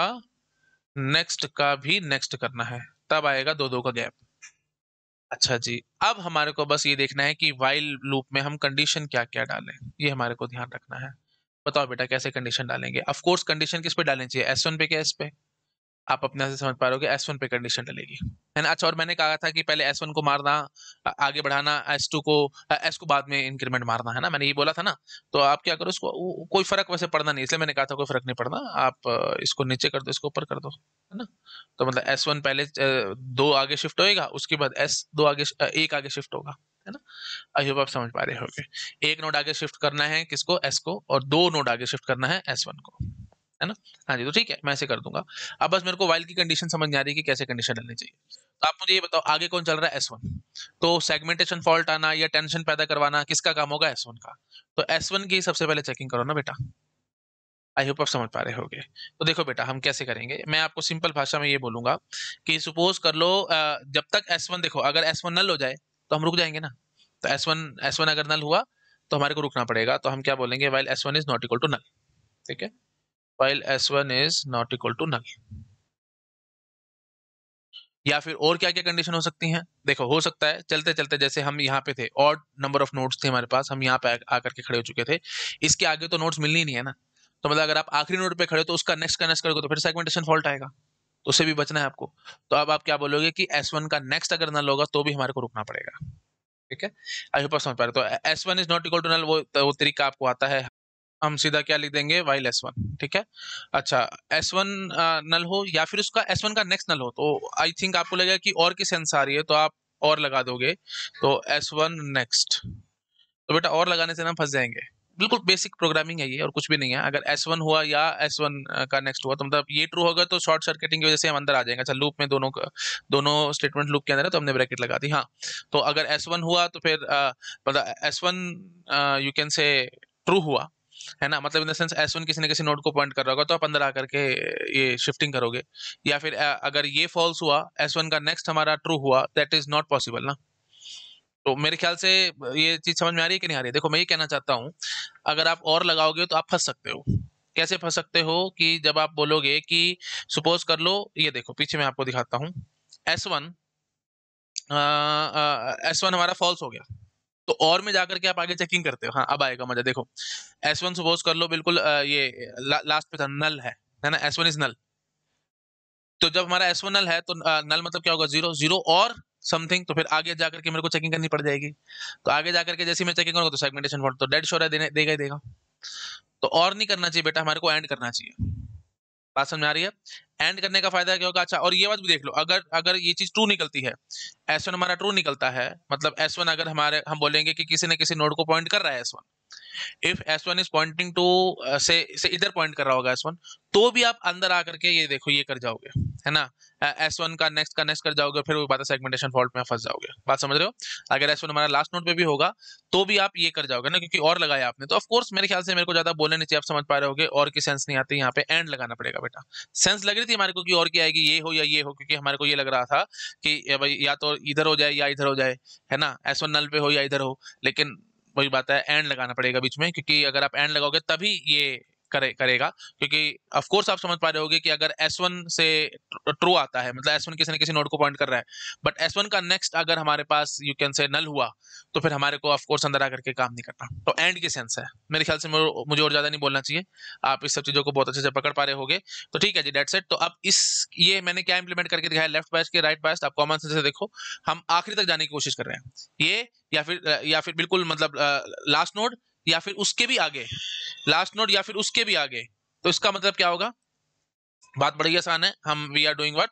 S1: नेक्स्ट का भी नेक्स्ट करना है तब आएगा दो दो का गैप अच्छा जी अब हमारे को बस ये देखना है कि वाइल लूप में हम कंडीशन क्या क्या डालें ये हमारे को ध्यान रखना है बताओ बेटा कैसे कंडीशन डालेंगे ऑफ कोर्स कंडीशन किस पे डालनी चाहिए एस वन पे क्या एस पे आप अपने से समझ पा रहे हो कि एस वन पे कंडीशन डलेगी है ना अच्छा और मैंने कहा था कि पहले एस वन को मारना आगे बढ़ाना एस टू को एस को बाद में इंक्रीमेंट मारना है ना मैंने ये बोला था ना तो आप क्या करो इसको कोई फर्क वैसे पड़ना नहीं इसलिए मैंने कहा था कोई फर्क नहीं पड़ना आप इसको नीचे कर दो इसको ऊपर कर दो है ना तो मतलब एस वन पहले दो आगे शिफ्ट होएगा उसके बाद एस दो आगे एक आगे शिफ्ट होगा है ना आई होप आप समझ पा रहे होगे एक नोड आगे शिफ्ट करना है किसको एस को और दो नोड आगे शिफ्ट करना है एस वन को है ना हाँ जी तो ठीक है मैं ऐसे कर दूंगा अब बस मेरे को वाइल की कंडीशन समझ नहीं आ रही है कि कैसे कंडीशन डालनी चाहिए तो आप मुझे ये बताओ आगे कौन चल रहा है एस वन तो सेगमेंटेशन फॉल्ट आना या टेंशन पैदा करवाना किसका काम होगा एस वन का तो एस वन की सबसे पहले चेकिंग करो ना बेटा आई होप आप समझ पा रहे होगे तो देखो बेटा हम कैसे करेंगे मैं आपको सिंपल भाषा में ये बोलूंगा कि सपोज कर लो जब तक एस वन देखो अगर एस वन नल हो जाए तो हम रुक जाएंगे ना तो एस वन एस वन अगर नल हुआ तो हमारे को रुकना पड़ेगा तो हम क्या बोलेंगे while S one is not equal to null ठीक है while s1 is not equal to null या फिर और क्या क्या कंडीशन हो सकती हैं देखो हो सकता है चलते चलते जैसे हम यहाँ पे थे और नंबर ऑफ नोट्स थे हमारे पास हम यहाँ पे आकर के खड़े हो चुके थे इसके आगे तो नोट्स मिलनी नहीं है ना तो मतलब अगर आप आखिरी नोट पे खड़े हो तो उसका नेक्स्ट कनेक्ट करोगे तो फिर सेगमेंटेशन फॉल्ट आएगा तो उसे भी बचना है आपको तो अब आप क्या बोलोगे कि एस वन का नेक्स्ट अगर नल होगा तो भी हमारे को रुकना पड़ेगा ठीक है आई होप समझ पा रहे तो S one is not equal to null वो वो तरीका आपको आता है हम सीधा क्या लिख देंगे वाइल एस वन ठीक है अच्छा एस वन नल हो या फिर उसका एस वन का नेक्स्ट नल हो तो आई थिंक आपको लगेगा कि और की सेंस आ रही है तो आप और लगा दोगे तो एस वन नेक्स्ट तो बेटा और लगाने से ना फंस जाएंगे बिल्कुल बेसिक प्रोग्रामिंग है ये और कुछ भी नहीं है अगर एस वन हुआ या एस वन का नेक्स्ट हुआ तो मतलब ये ट्रू होगा तो शॉर्ट सर्किटिंग की वजह से हम अंदर आ जाएंगे अच्छा लूप में दोनों दोनों स्टेटमेंट लूप के अंदर है तो हमने ब्रैकेट लगा दी हाँ तो अगर एस वन हुआ तो फिर मतलब one you can say true हुआ है ना मतलब in the sense S one किसी ना किसी नोड को पॉइंट कर रहा होगा तो आप अंदर आकर के ये शिफ्टिंग करोगे या फिर अगर ये फॉल्स हुआ एस वन का नेक्स्ट हमारा ट्रू हुआ दैट इज नॉट पॉसिबल ना तो मेरे ख्याल से ये चीज समझ में आ रही है कि नहीं आ रही देखो मैं ये कहना चाहता हूँ अगर आप और लगाओगे तो आप फंस सकते हो कैसे फंस सकते हो कि जब आप बोलोगे कि सपोज कर लो ये देखो पीछे मैं आपको दिखाता हूँ एस वन एस वन हमारा फॉल्स हो गया तो और में जाकर के आप आगे चेकिंग करते हो हाँ अब आएगा मजा देखो एस वन सपोज कर लो बिल्कुल ये ला, लास्ट पे था नल है है ना एस वन इज नल तो जब हमारा एस वन नल है तो नल मतलब क्या होगा जीरो जीरो और समथिंग तो फिर आगे जाकर के मेरे को चेकिंग करनी पड़ जाएगी तो आगे जाकर के जैसे मैं चेकिंग करूंगा तो सेगमेंटेशन फॉल्ट तो डेड शोर है देने देगा ही देगा तो और नहीं करना चाहिए बेटा हमारे को एंड करना चाहिए बात समझ आ रही है एंड करने का फायदा क्या होगा अच्छा और ये बात भी देख लो अगर अगर ये चीज ट्रू निकलती है एस वन हमारा ट्रू निकलता है मतलब एस वन अगर हमारे हम बोलेंगे कि किसी न किसी नोड को पॉइंट कर रहा है S one if S one is pointing to से इधर पॉइंट कर रहा होगा एस वन तो भी आप अंदर आकर के ये देखो ये कर जाओगे है ना एस वन का नेक्स्ट का नेक्स्ट कर जाओगे फिर वो बात है सेगमेंटेशन फॉल्ट में फंस जाओगे बात समझ रहे हो अगर एस वन हमारा लास्ट नोट पे भी होगा तो भी आप ये कर जाओगे ना क्योंकि और लगाया आपने तो ऑफकोर्स मेरे ख्याल से मेरे को ज्यादा बोलने नहीं चाहिए आप समझ पा रहे हो और की सेंस नहीं आती यहाँ पे एंड लगाना पड़ेगा बेटा सेंस लग रही थी हमारे को कि और की आएगी ये हो या ये हो क्योंकि हमारे को ये लग रहा था कि भाई या तो इधर हो जाए या इधर हो जाए है ना एस वन नल पे हो या इधर हो लेकिन वही बात है एंड लगाना पड़ेगा बीच में क्योंकि अगर आप एंड लगाओगे तभी ये करे, करेगा क्योंकि ऑफ कोर्स आप समझ पा रहे होगे कि अगर S1 से ट्रू आता है मतलब S1 किसी न किसी नोड को पॉइंट कर रहा है बट S1 का नेक्स्ट अगर हमारे पास यू कैन से नल हुआ तो फिर हमारे को ऑफ कोर्स अंदर आकर के काम नहीं करना तो एंड की सेंस है मेरे ख्याल से मुझे और ज़्यादा नहीं बोलना चाहिए आप इस सब चीज़ों को बहुत अच्छे से पकड़ पा रहे होगे तो ठीक है जी डेट सेट तो अब इस ये मैंने क्या इंप्लीमेंट करके दिखाया लेफ्ट बैस्ट के राइट बायस आप कॉमन सेंस से देखो हम आखिरी तक जाने की कोशिश कर रहे हैं ये या फिर या फिर बिल्कुल मतलब लास्ट नोड या फिर उसके भी आगे लास्ट नोट या फिर उसके भी आगे तो इसका मतलब क्या होगा बात बड़ी आसान है हम we are doing what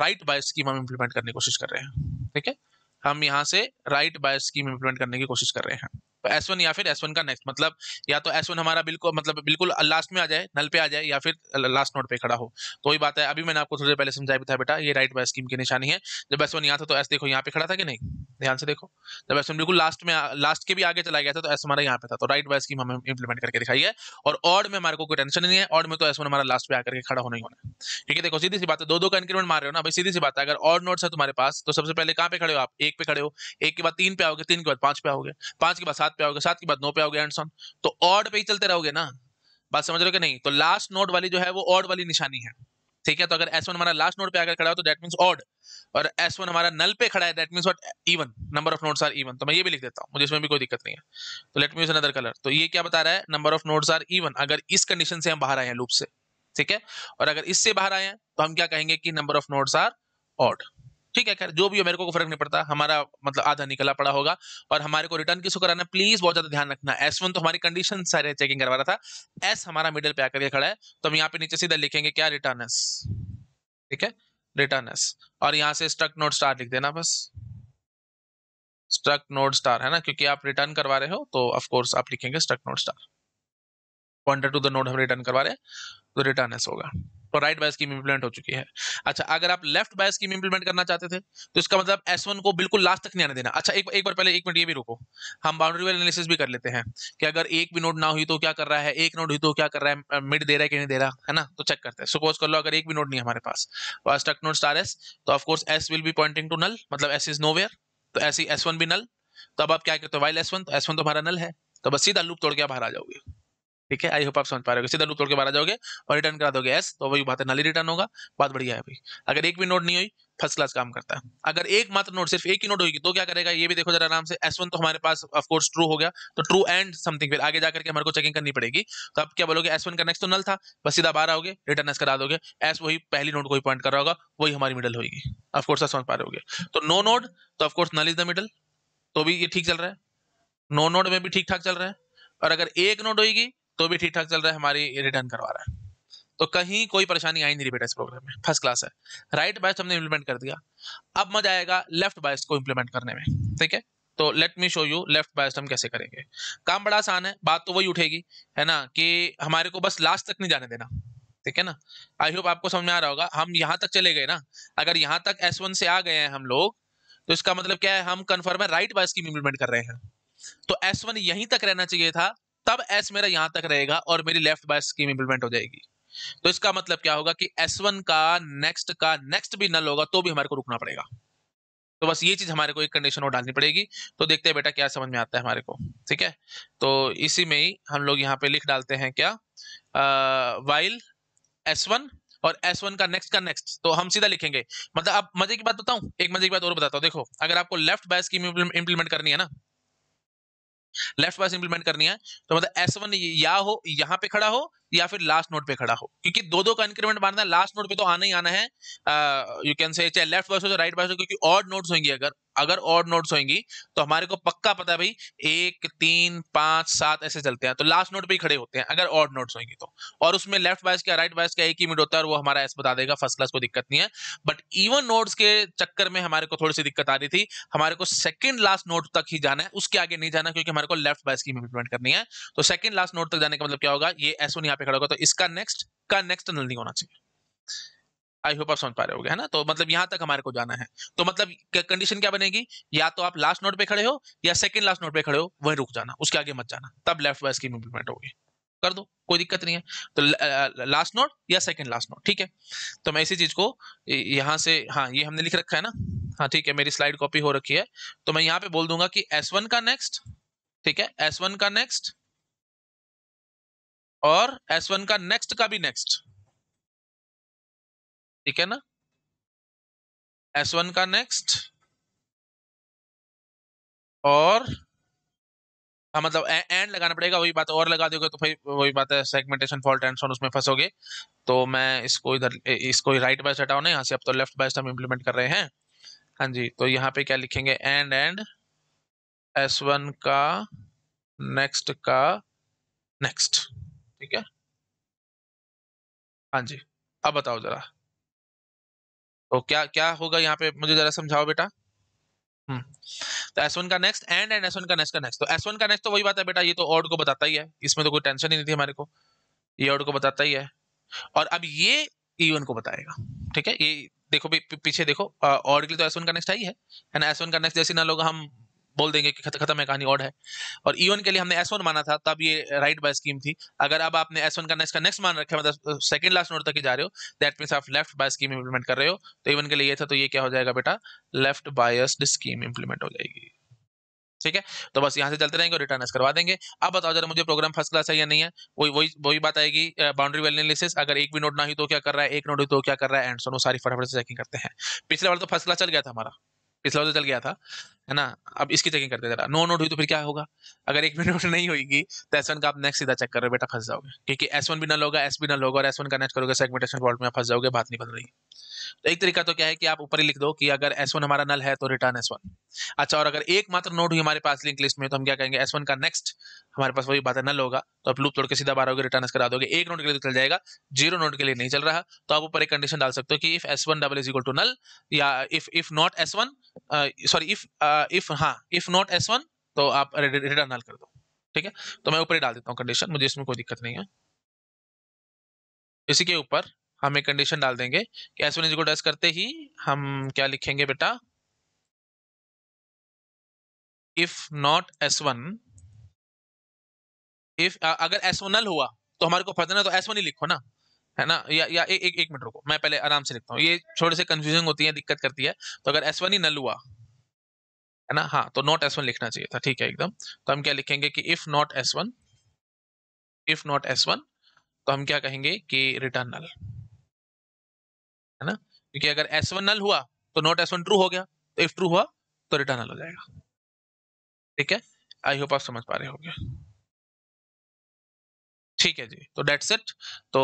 S1: right by scheme हम इम्प्लीमेंट करने की कोशिश कर रहे हैं ठीक है हम यहाँ से राइट बाय स्कीम इम्प्लीमेंट करने की कोशिश कर रहे हैं तो एस वन या फिर एस वन का नेक्स्ट मतलब या तो एस वन हमारा बिल्कुल मतलब बिल्कुल लास्ट में आ जाए नल पे आ जाए या फिर लास्ट नोट पे खड़ा हो तो वही बात है अभी मैंने आपको थोड़ी देर पहले समझाया भी था बेटा ये राइट बाय स्कीम की निशानी है जब एस वन यहाँ था तो एस देखो यहाँ पे खड़ा था कि नहीं ध्यान से देखो जब एस बिल्कुल लास्ट में लास्ट के भी आगे चला गया था तो एस हमारा यहाँ पे था तो राइट वाइज स्कीम हमें इंप्लीमेंट करके दिखाई है और ऑड में हमारे को कोई टेंशन नहीं है ऑड में तो एस हमारा लास्ट पे आकर के खड़ा होना ही होना है ठीक है देखो सीधी सी बात है दो दो का इंक्रीमेंट मार रहे हो ना भाई सीधी सी बात है अगर ऑड नोट्स है तुम्हारे पास तो सबसे पहले कहाँ पे खड़े हो आप एक पे खड़े हो एक के बाद तीन पे आओगे तीन के बाद पांच पे आओगे पांच के बाद सात पे आओगे सात के बाद नौ पे आओगे एंड सॉन तो ऑड पे ही चलते रहोगे ना बात समझ रहे हो कि नहीं तो लास्ट नोट वाली जो है वो ऑड वाली निशानी है ठीक है तो अगर एस वन हमारा लास्ट नोट पे आकर खड़ा हो तो दैट मीन ऑड और एस वन हमारा नल पे खड़ा है that mean what even number of notes are even तो मैं ये भी लिख देता हूँ मुझे इसमें भी कोई दिक्कत नहीं है तो let me use another colour तो ये क्या बता रहा है number of notes are even अगर इस कंडीशन से हम बाहर आए हैं लूप से ठीक है और अगर इससे बाहर आए हैं तो हम क्या कहेंगे कि number of notes are odd ठीक है खैर जो भी हो मेरे को फर्क नहीं पड़ता हमारा मतलब आधा निकला पड़ा होगा और हमारे को रिटर्न किसको कराना प्लीज बहुत ज्यादा ध्यान रखना एस वन तो हमारी कंडीशन सारे चेकिंग करवा रहा था एस हमारा मिडिल पे आकर खड़ा है तो हम यहाँ पे नीचे सीधा लिखेंगे क्या रिटर्न एस ठीक है रिटर्न एस और यहाँ से स्ट्रक नोट स्टार लिख देना बस स्ट्रक नोट स्टार है ना क्योंकि आप रिटर्न करवा रहे हो तो ऑफकोर्स आप लिखेंगे struct node star pointer to the node हम रिटर्न करवा रहे हैं तो रिटर्न एस होगा तो राइट बाय स्कीम इंप्लीमेंट हो चुकी है अच्छा अगर आप लेफ्ट बाय स्कीम इंप्लीमेंट करना चाहते थे तो इसका मतलब एस वन को बिल्कुल लास्ट तक नहीं आने देना अच्छा एक, एक बार पहले एक मिनट ये भी रुको हम बाउंड्री वाले एनालिसिस भी कर लेते हैं कि अगर एक भी नोड ना हुई तो क्या कर रहा है एक नोड हुई तो क्या कर रहा है मिड दे रहा है कि नहीं दे रहा है ना तो चेक करते हैं सपोज कर लो अगर एक भी नोड नहीं हमारे पास तो स्टक नोड स्टार एस तो of course S will be pointing to null मतलब एस इज नो तो एस एस वन भी नल तो अब आप क्या करते हो वाइल एस वन तो एस वन तो हमारा नल है तो बस सीधा लूप तोड़ के बाहर आ जाओगे ठीक है आई होप आप समझ पा रहे हो सीधा लूप तोड़ के बाहर आ जाओगे और रिटर्न करा दोगे एस तो वही बात है नली रिटर्न होगा बात बढ़िया है भाई अगर एक भी नोट नहीं हुई फर्स्ट क्लास काम करता है अगर एक मात्र नोट सिर्फ एक ही नोट होगी तो क्या करेगा ये भी देखो जरा आराम से एस वन तो हमारे पास ऑफकोर्स ट्रू हो गया तो ट्रू एंड समथिंग फिर आगे जाकर के हमारे को चेकिंग करनी पड़ेगी तो आप क्या बोलोगे एस वन का नेक्स्ट तो नल था बस सीधा बारह आओगे रिटर्न एस करा दोगे एस वही पहली नोट को ही पॉइंट कर रहा होगा वही हमारी मिडल होगी ऑफकोर्स आप समझ पा रहे होगे तो नो नोट तो of course null is the middle तो भी ये ठीक चल रहा है नो नोट में भी ठीक ठाक चल रहा है और अगर एक नोट होगी तो भी ठीक ठाक चल रहा है हमारी रिटर्न करवा रहा है तो कहीं कोई परेशानी आई नहीं रही बेटा इस प्रोग्राम में फर्स्ट क्लास है राइट right बायस हमने इम्प्लीमेंट कर दिया अब मजा आएगा लेफ्ट बायस को इम्प्लीमेंट करने में ठीक है तो let me show you left bias हम कैसे करेंगे काम बड़ा आसान है बात तो वही उठेगी है ना कि हमारे को बस लास्ट तक नहीं जाने देना ठीक है ना आई होप आपको समझ में आ रहा होगा हम यहाँ तक चले गए ना अगर यहाँ तक एस से आ गए हैं हम लोग तो इसका मतलब क्या है हम कन्फर्म है राइट बायस की इम्प्लीमेंट कर रहे हैं तो एस वन यहीं तक रहना चाहिए था तब एस मेरा यहां तक रहेगा और मेरी लेफ्ट बाय स्कीम इंप्लीमेंट हो जाएगी तो इसका मतलब क्या होगा कि एस वन का नेक्स्ट का नेक्स्ट भी नल होगा तो भी हमारे को रुकना पड़ेगा तो बस ये चीज हमारे को एक कंडीशन और डालनी पड़ेगी तो देखते हैं बेटा क्या समझ में आता है हमारे को ठीक है तो इसी में ही हम लोग यहाँ पे लिख डालते हैं क्या वाइल एस वन और एस वन का नेक्स्ट का नेक्स्ट तो हम सीधा लिखेंगे मतलब आप मजे की बात बताऊं एक मजे की बात और बताता हूँ देखो अगर आपको लेफ्ट बाय स्कीम इंप्लीमेंट करनी है ना लेफ्ट बायस इंप्लीमेंट करनी है तो मतलब एस वन या हो यहां पे खड़ा हो या फिर लास्ट नोट पे खड़ा हो क्योंकि दो दो का इंक्रीमेंट मारना है लास्ट नोट पे तो आना ही आना है यू कैन से चाहे लेफ्ट बाइस हो चाहे राइट बाइस हो क्योंकि ऑड नोट्स होंगी अगर अगर ऑड नोट्स होंगी तो हमारे को पक्का पता है भाई एक तीन पांच सात ऐसे चलते हैं तो लास्ट नोट पे ही खड़े होते हैं अगर ऑड नोट्स होंगी तो और उसमें लेफ्ट बाइस का राइट बाइस का एक ही मिनट होता है वो हमारा ऐसा बता देगा फर्स्ट क्लास को दिक्कत नहीं है बट इवन नोट्स के चक्कर में हमारे को थोड़ी सी दिक्कत आ रही थी हमारे को सेकंड लास्ट नोट तक ही जाना है उसके आगे नहीं जाना क्योंकि हमारे को लेफ्ट बाइस की इंप्लीमेंट करनी है तो सेकंड लास्ट नोट तक जाने का मतलब क्या होगा ये ऐसा पे खड़ा होगा तो इसका नेक्स्ट का नेक्स्ट नल नहीं होना चाहिए आई होप आप समझ पा रहे हो है ना तो मतलब यहाँ तक हमारे को जाना है तो मतलब कंडीशन क्या बनेगी या तो आप लास्ट नोट पे खड़े हो या सेकंड लास्ट नोट पे खड़े हो वहीं रुक जाना उसके आगे मत जाना तब लेफ्ट वाइज की इंप्लीमेंट होगी कर दो कोई दिक्कत नहीं है तो लास्ट नोट या सेकंड लास्ट नोट ठीक है तो मैं इसी चीज को यहाँ से हाँ ये हमने लिख रखा है ना हाँ ठीक है मेरी स्लाइड कॉपी हो रखी है तो मैं यहाँ पे बोल दूंगा कि S1 का नेक्स्ट ठीक है S1 का नेक्स्ट और एस वन का नेक्स्ट का भी नेक्स्ट ठीक है ना एस वन का नेक्स्ट और हाँ मतलब एंड लगाना पड़ेगा वही बात और लगा दोगे तो भाई वही बात है सेगमेंटेशन फॉल्ट एंड सोन उसमें फंसोगे तो मैं इसको इधर इसको राइट बेस्ट हटाओ ना यहाँ से अब तो लेफ्ट बेस्ट हम इम्प्लीमेंट कर रहे हैं हाँ जी तो यहाँ पे क्या लिखेंगे एंड एंड एस वन का नेक्स्ट का नेक्स्ट ठीक है हाँ जी अब बताओ जरा तो क्या क्या होगा यहाँ पे मुझे जरा समझाओ बेटा हम्म तो एस वन का next and and S one का नेक्स्ट का नेक्स्ट तो एस वन का नेक्स्ट तो वही बात है बेटा ये तो ऑर्ड को बताता ही है इसमें तो कोई टेंशन ही नहीं थी हमारे को ये ऑर्ड को बताता ही है और अब ये ई e को बताएगा ठीक है ये देखो पीछे देखो ऑर्ड के लिए तो एस वन का नेक्स्ट आई है ना एस वन का नेक्स्ट जैसे ना लोग हम बोल देंगे कि खत्म है कहानी ऑड है और ई e के लिए हमने एस माना था तब ये राइट बाय स्कीम थी अगर अब आपने एस वन का इसका नेक्स्ट मान रखा मतलब सेकंड लास्ट नोट तक ही जा रहे हो दैट मीन्स आप लेफ्ट बाय स्कीम इंप्लीमेंट कर रहे हो तो ईवन e के लिए ये था तो ये क्या हो जाएगा बेटा लेफ्ट बायस्ड स्कीम इंप्लीमेंट हो जाएगी ठीक है तो बस यहाँ से चलते रहेंगे और रिटर्न करवा देंगे अब बताओ जरा मुझे प्रोग्राम फर्स्ट क्लास है या नहीं है वही वही वही बात आएगी बाउंड्री वैलिस अगर एक भी नोट ना ही तो क्या कर रहा है एक नोट ही तो क्या कर रहा है एंड सो सारी फटाफट से चेकिंग करते हैं पिछले बार तो फर्स्ट क्लास चल गया था हमारा पिछला तो चल गया था है ना अब इसकी चेकिंग करते जरा नो नोट हुई तो फिर क्या होगा अगर एक मिनट नोट नहीं होगी तो एस वन का आप नेक्स्ट सीधा चेक कर रहे हो बेटा फंस जाओगे क्योंकि एस भी ना लोगा एस भी ना लोगा और एस नेक्स्ट करोगे सेगमेंटेशन फॉल्ट में फंस जाओगे बात नहीं बन रही है तो एक तरीका तो क्या है कि आप ऊपर ही लिख दो कि अगर एस वन हमारा नल है तो रिटर्न एस वन अच्छा और अगर एक मात्र नोट हुई हमारे पास लिंक लिस्ट में तो हम क्या कहेंगे एस वन का नेक्स्ट हमारे पास वही बात है नल होगा तो आप लूप तोड़ के सीधा होगा रिटर्न करा दोगे एक नोट के लिए तो चल जाएगा जीरो नोट के लिए नहीं चल रहा तो आप ऊपर एक कंडीशन डाल सकते हो कि if S one double is equal to null या if if not S one sorry if if हाँ इफ नॉट एस वन तो आप रिटर्न नल कर दो ठीक है तो मैं ऊपर ही डाल देता हूँ कंडीशन मुझे इसमें कोई दिक्कत नहीं है इसी के ऊपर हम एक कंडीशन डाल देंगे कि एस वन इज एस करते ही हम क्या लिखेंगे बेटा if not S one if अगर एस वन नल हुआ तो हमारे को ना तो एस वन ही लिखो ना है ना या या ए, ए, एक मिनट रुको मैं पहले आराम से लिखता हूँ ये छोटे से कंफ्यूजन होती है दिक्कत करती है तो अगर एस वन ही नल हुआ है ना हाँ तो नॉट एस वन लिखना चाहिए था ठीक है एकदम तो हम क्या लिखेंगे कि if not S one if not S one तो हम क्या कहेंगे कि रिटर्न नल है ना क्योंकि अगर एस वन नल हुआ तो नॉट एस वन ट्रू हो गया तो इफ ट्रू हुआ तो रिटर्न नल हो जाएगा ठीक है आई होप आप समझ पा रहे होंगे ठीक है जी तो डेट सेट तो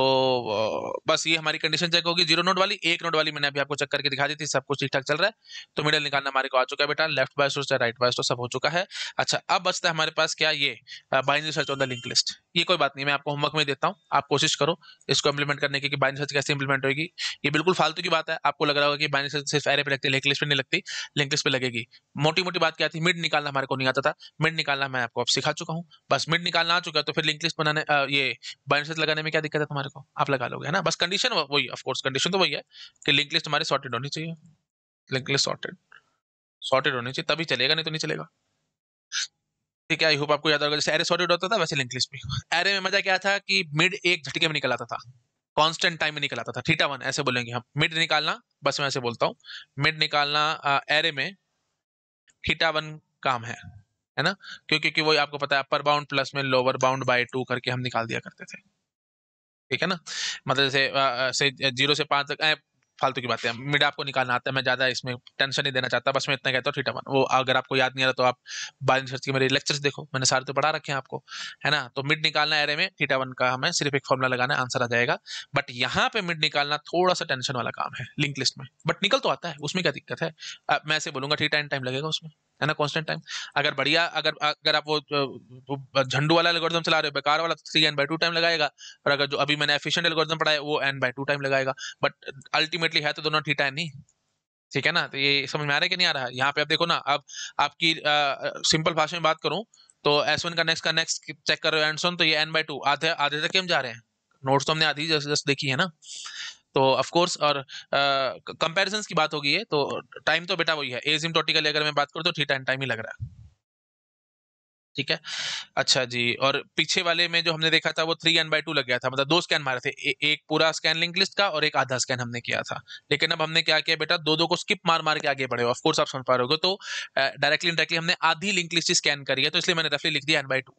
S1: बस ये हमारी कंडीशन चेक होगी जीरो नोट वाली एक नोट वाली मैंने अभी आपको चेक करके दिखा दी थी सब कुछ ठीक ठाक चल रहा है तो मिडल निकालना हमारे को आ चुका है बेटा लेफ्ट बाय सोर्स या राइट बाय सोर्स सब हो चुका है अच्छा अब बचता है हमारे पास क्या ये binary search on the link list ये कोई बात नहीं मैं आपको होमवर्क में देता हूँ आप कोशिश करो इसको इंप्लीमेंट करने की कि बाइनरी सर्च कैसे इंप्लीमेंट होगी ये बिल्कुल फालतू की बात है आपको लग रहा होगा कि बाइनरी सर्च सिर्फ एरे पे लगती है लिंक लिस्ट पे नहीं लगती लिंक लिस्ट पे लगेगी मोटी मोटी बात क्या थी मिड निकालना हमारे को नहीं आता था मिड निकालना मैं आपको अब सिखा चुका हूँ बस मिड निकालना आ चुका है तो फिर लिंक लिस्ट बनाने ये बाइनसेट लगाने में क्या दिक्कत है तुम्हारे को आप लगा लोगे है ना बस कंडीशन वही ऑफ कोर्स कंडीशन तो वही है कि लिंक लिस्ट हमारी सॉर्टेड होनी चाहिए लिंक लिस्ट सॉर्टेड सॉर्टेड होनी चाहिए तभी चलेगा नहीं तो नहीं चलेगा ठीक है आई होप आपको याद होगा जैसे एरे सॉर्टेड होता था वैसे लिंक लिस्ट भी एरे में मजा क्या था कि मिड एक झटके में निकल आता था कांस्टेंट टाइम में निकल आता था थीटा वन ऐसे बोलेंगे हम मिड निकालना बस मैं ऐसे बोलता हूँ मिड निकालना एरे में थीटा वन काम है है ना क्यों क्योंकि वही आपको पता है अपर बाउंड प्लस में लोअर बाउंड बाय टू करके हम निकाल दिया करते थे ठीक है ना मतलब जैसे से जीरो से पाँच तक फालतू की बातें मिड आपको निकालना आता है मैं ज़्यादा इसमें टेंशन नहीं देना चाहता बस मैं इतना कहता हूँ थीटा वन वो अगर आपको याद नहीं आ रहा तो आप बालन के मेरे लेक्चर्स देखो मैंने सारे तो पढ़ा रखे हैं आपको है ना तो मिड निकालना एरे में थीटा वन का हमें सिर्फ एक फॉर्मुला लगाना आंसर आ जाएगा बट यहाँ पे मिड निकालना थोड़ा सा टेंशन वाला काम है लिंक लिस्ट में बट निकल तो आता है उसमें क्या दिक्कत है मैं ऐसे बोलूंगा थीटा टाइम लगेगा उसमें है ना कांस्टेंट टाइम अगर बढ़िया अगर अगर आप वो झंडू वाला एल्गोरिथम चला रहे हो बेकार वाला three N by two time लगाएगा और अगर जो अभी मैंने एफिशिएंट एल्गोरिथम पढ़ाया वो एन बाई टू टाइम लगाएगा बट अल्टीमेटली है तो दोनों ठीक एन नहीं ठीक है ना तो ये समझ में आ रहा है कि नहीं आ रहा है यहाँ पे आप देखो ना अब आप, आपकी सिंपल भाषा में बात करूँ तो एस वन का नेक्स्ट का नेक्स्ट चेक कर रहे हो एंड सोन तो ये एन बाई टू आधे आधे तक हम जा रहे हैं नोट्स तो हमने आधी जस्ट देखी है ना तो ऑफ कोर्स और कंपैरिजन की बात होगी है तो टाइम तो बेटा वही है टोटिकली अगर मैं बात करूँ तो थीटा एंड टाइम ही लग रहा है ठीक है अच्छा जी और पीछे वाले में जो हमने देखा था वो थ्री एन बाई टू लग गया था मतलब दो स्कैन मारे थे ए, एक पूरा स्कैन लिंक लिस्ट का और एक आधा स्कैन हमने किया था लेकिन अब हमने क्या किया बेटा दो दो को स्किप मार मार के आगे बढ़े ऑफ कोर्स आप समझ पा रहे हो तो डायरेक्टली डायरेक्टली हमने आधी लिंक लिस्ट स्कैन करी है तो इसलिए मैंने रफली लिख दिया एन बाई टू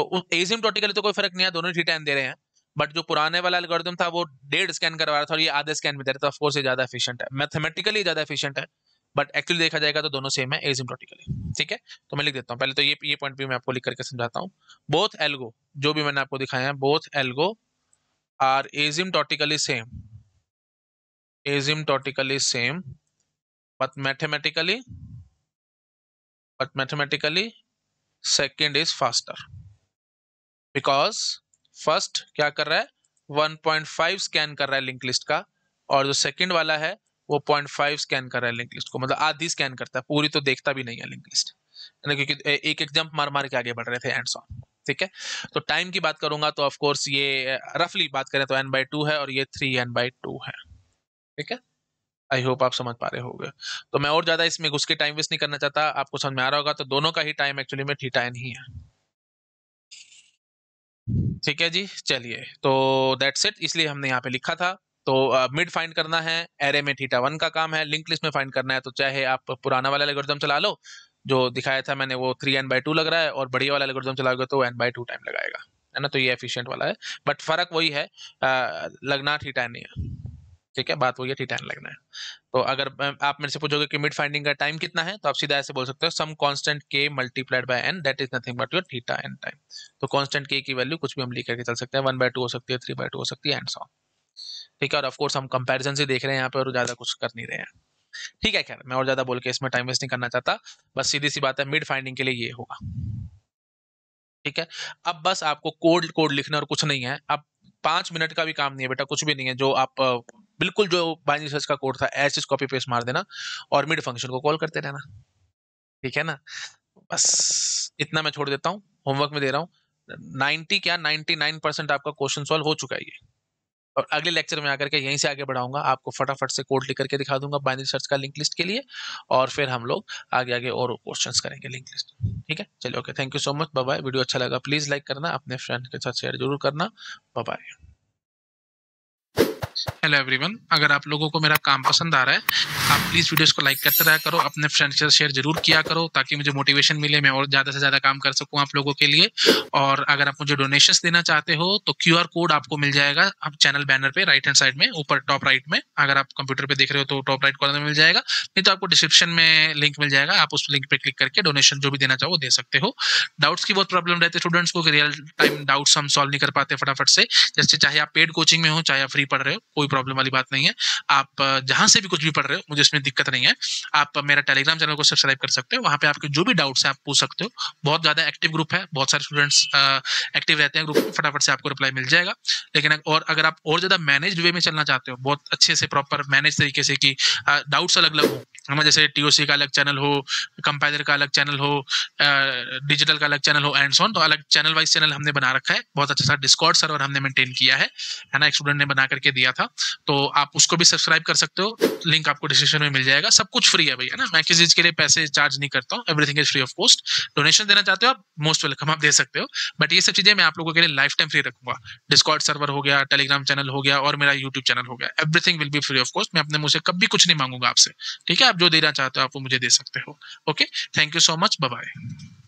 S1: तो एजिम टोटिकली तो कोई फर्क नहीं है दोनों थीटा एन दे रहे हैं बट जो पुराने वाला एल्गोरिदम था वो डेढ़ स्कैन करवा रहा था और ये आधे स्कैन में दे रहा था ऑफकोर्स ये ज्यादा एफिशिएंट है मैथमेटिकली ज्यादा एफिशिएंट है बट एक्चुअली देखा जाएगा तो दोनों सेम है एसिम्प्टोटिकली ठीक है तो मैं लिख देता हूँ पहले तो ये ये पॉइंट भी मैं आपको लिख करके समझाता हूँ बोथ एल्गो जो भी मैंने आपको दिखाया है both algo are asymptotically same asymptotically same but mathematically but mathematically second is faster because first क्या कर रहा है 1.5 स्कैन कर रहा है लिंक लिस्ट का और जो सेकंड वाला है वो 0.5 स्कैन कर रहा है लिंक लिस्ट को मतलब आधी स्कैन करता है पूरी तो देखता भी नहीं है लिंक लिस्ट क्योंकि एक एक जंप मार मार के आगे बढ़ रहे थे एंड सॉन्ग ठीक है तो टाइम की बात करूंगा तो ऑफकोर्स ये रफली बात करें तो एन बाई टू है और ये थ्री एन बाई टू है ठीक है आई होप आप समझ पा रहे हो तो मैं और ज्यादा इसमें घुस के टाइम वेस्ट नहीं करना चाहता आपको समझ में आ रहा होगा तो दोनों का ही टाइम एक्चुअली में थीटा एन ही है ठीक है जी चलिए तो दैट्स इट इसलिए हमने यहाँ पे लिखा था तो मिड uh, फाइंड करना है एरे में थीटा वन का काम है लिंक लिस्ट में फाइंड करना है तो चाहे आप पुराना वाला एल्गोरिथम चला लो जो दिखाया था मैंने वो थ्री एन बाई टू लग रहा है और बढ़िया वाला एल्गोरिथम चलाओगे तो एन बाई टू टाइम लगाएगा है ना तो ये एफिशिएंट वाला है बट फर्क वही है आ, लगना थीटा नहीं है ठीक है बात हो गया टी लगना है तो अगर आप मेरे से पूछोगे कि मिड फाइंडिंग का टाइम कितना है तो आप सीधा ऐसे बोल सकते हो सम कांस्टेंट के multiplied by N that is nothing but your theta N time तो कांस्टेंट के की वैल्यू कुछ भी हम लिख करके चल सकते हैं वन बाय टू हो सकती है थ्री बाय टू हो सकती है एंड सॉ ठीक है और ऑफकोर्स हम कंपेरिजन से देख रहे हैं यहाँ पे और ज्यादा कुछ कर नहीं रहे हैं ठीक है खैर मैं और ज्यादा बोल के इसमें टाइम वेस्ट नहीं करना चाहता बस सीधी सी बात है मिड फाइंडिंग के लिए ये होगा ठीक है अब बस आपको कोड कोड लिखना और कुछ नहीं है अब पांच मिनट का भी काम नहीं है बेटा कुछ भी नहीं है जो आप बिल्कुल जो बाइनरी सर्च का कोड था एच इस कॉपी पेस्ट मार देना और मिड फंक्शन को कॉल करते रहना ठीक है ना बस इतना मैं छोड़ देता हूँ होमवर्क में दे रहा हूँ नाइन्टी क्या नाइन परसेंट आपका क्वेश्चन सॉल्व हो चुका है ये और अगले लेक्चर में आकर के यहीं से आगे बढ़ाऊंगा आपको फटाफट से कोड लिख करके दिखा दूंगा बाइनरी सर्च का लिंक लिस्ट के लिए और फिर हम लोग आगे आगे और क्वेश्चन करेंगे लिंक लिस्ट ठीक है चलिए okay thank you so much bye video अच्छा लगा प्लीज लाइक करना अपने फ्रेंड के साथ शेयर जरूर करना बाय हेलो एवरीवन अगर आप लोगों को मेरा काम पसंद आ रहा है आप प्लीज़ वीडियोस को लाइक करते रहा करो अपने फ्रेंड्स से शेयर जरूर किया करो ताकि मुझे मोटिवेशन मिले मैं और ज़्यादा से ज़्यादा काम कर सकूँ आप लोगों के लिए और अगर आप मुझे डोनेशंस देना चाहते हो तो क्यू कोड आपको मिल जाएगा आप चैनल बैनर पर राइट हैंड साइड में ऊपर टॉप राइट में अगर आप कंप्यूटर पर देख रहे हो तो टॉप राइट कॉर्नर में मिल जाएगा नहीं तो आपको डिस्क्रिप्शन में लिंक मिल जाएगा आप उस लिंक पर क्लिक करके डोनेशन जो भी देना चाहो दे सकते हो डाउट्स की बहुत प्रॉब्लम रहती है स्टूडेंट्स को रियल टाइम डाउट्स हम सॉल्व नहीं कर पाते फटाफट से जैसे चाहे आप पेड कोचिंग में हो चाहे आप फ्री पढ़ रहे हो कोई प्रॉब्लम वाली बात नहीं है आप जहां से भी कुछ भी पढ़ रहे हो मुझे इसमें दिक्कत नहीं है आप मेरा टेलीग्राम चैनल को सब्सक्राइब कर सकते हो वहां पे आपके जो भी डाउट्स हैं आप पूछ सकते हो बहुत ज़्यादा एक्टिव ग्रुप है बहुत सारे स्टूडेंट्स एक्टिव रहते हैं ग्रुप फटाफट से आपको रिप्लाई मिल जाएगा लेकिन और अगर आप और ज़्यादा मैनेज वे में चलना चाहते हो बहुत अच्छे से प्रॉपर मैनेज तरीके से कि डाउट्स अलग अलग हो हमें जैसे टीओसी का अलग चैनल हो कंपाइलर का अलग चैनल हो डिजिटल का अलग चैनल हो एंड सोन तो अलग चैनल वाइज चैनल हमने बना रखा है बहुत अच्छा सा डिस्कॉर्ड सर्वर हमने मेंटेन किया है है ना एक स्टूडेंट ने बना करके दिया था तो आप उसको भी सब्सक्राइब कर सकते हो लिंक आपको डिस्क्रिप्शन में मिल जाएगा सब कुछ फ्री है भैया ना मैं किसी चीज के लिए पैसे चार्ज नहीं करता हूँ everything is free of cost donation देना चाहते हो आप मोस्ट वेलकम आप दे सकते हो बट ये सब चीजें मैं आप लोगों के लिए लाइफ टाइम फ्री रखूंगा डिस्कॉर्ड सर्वर हो गया टेलीग्राम चैनल हो गया और मेरा यूट्यूब चैनल हो गया everything will be free of cost मैं अपने मुझे कभी कुछ नहीं मांगूंगा आपसे ठीक है आप जो देना चाहते हो आप वो मुझे दे सकते हो okay thank you so much bye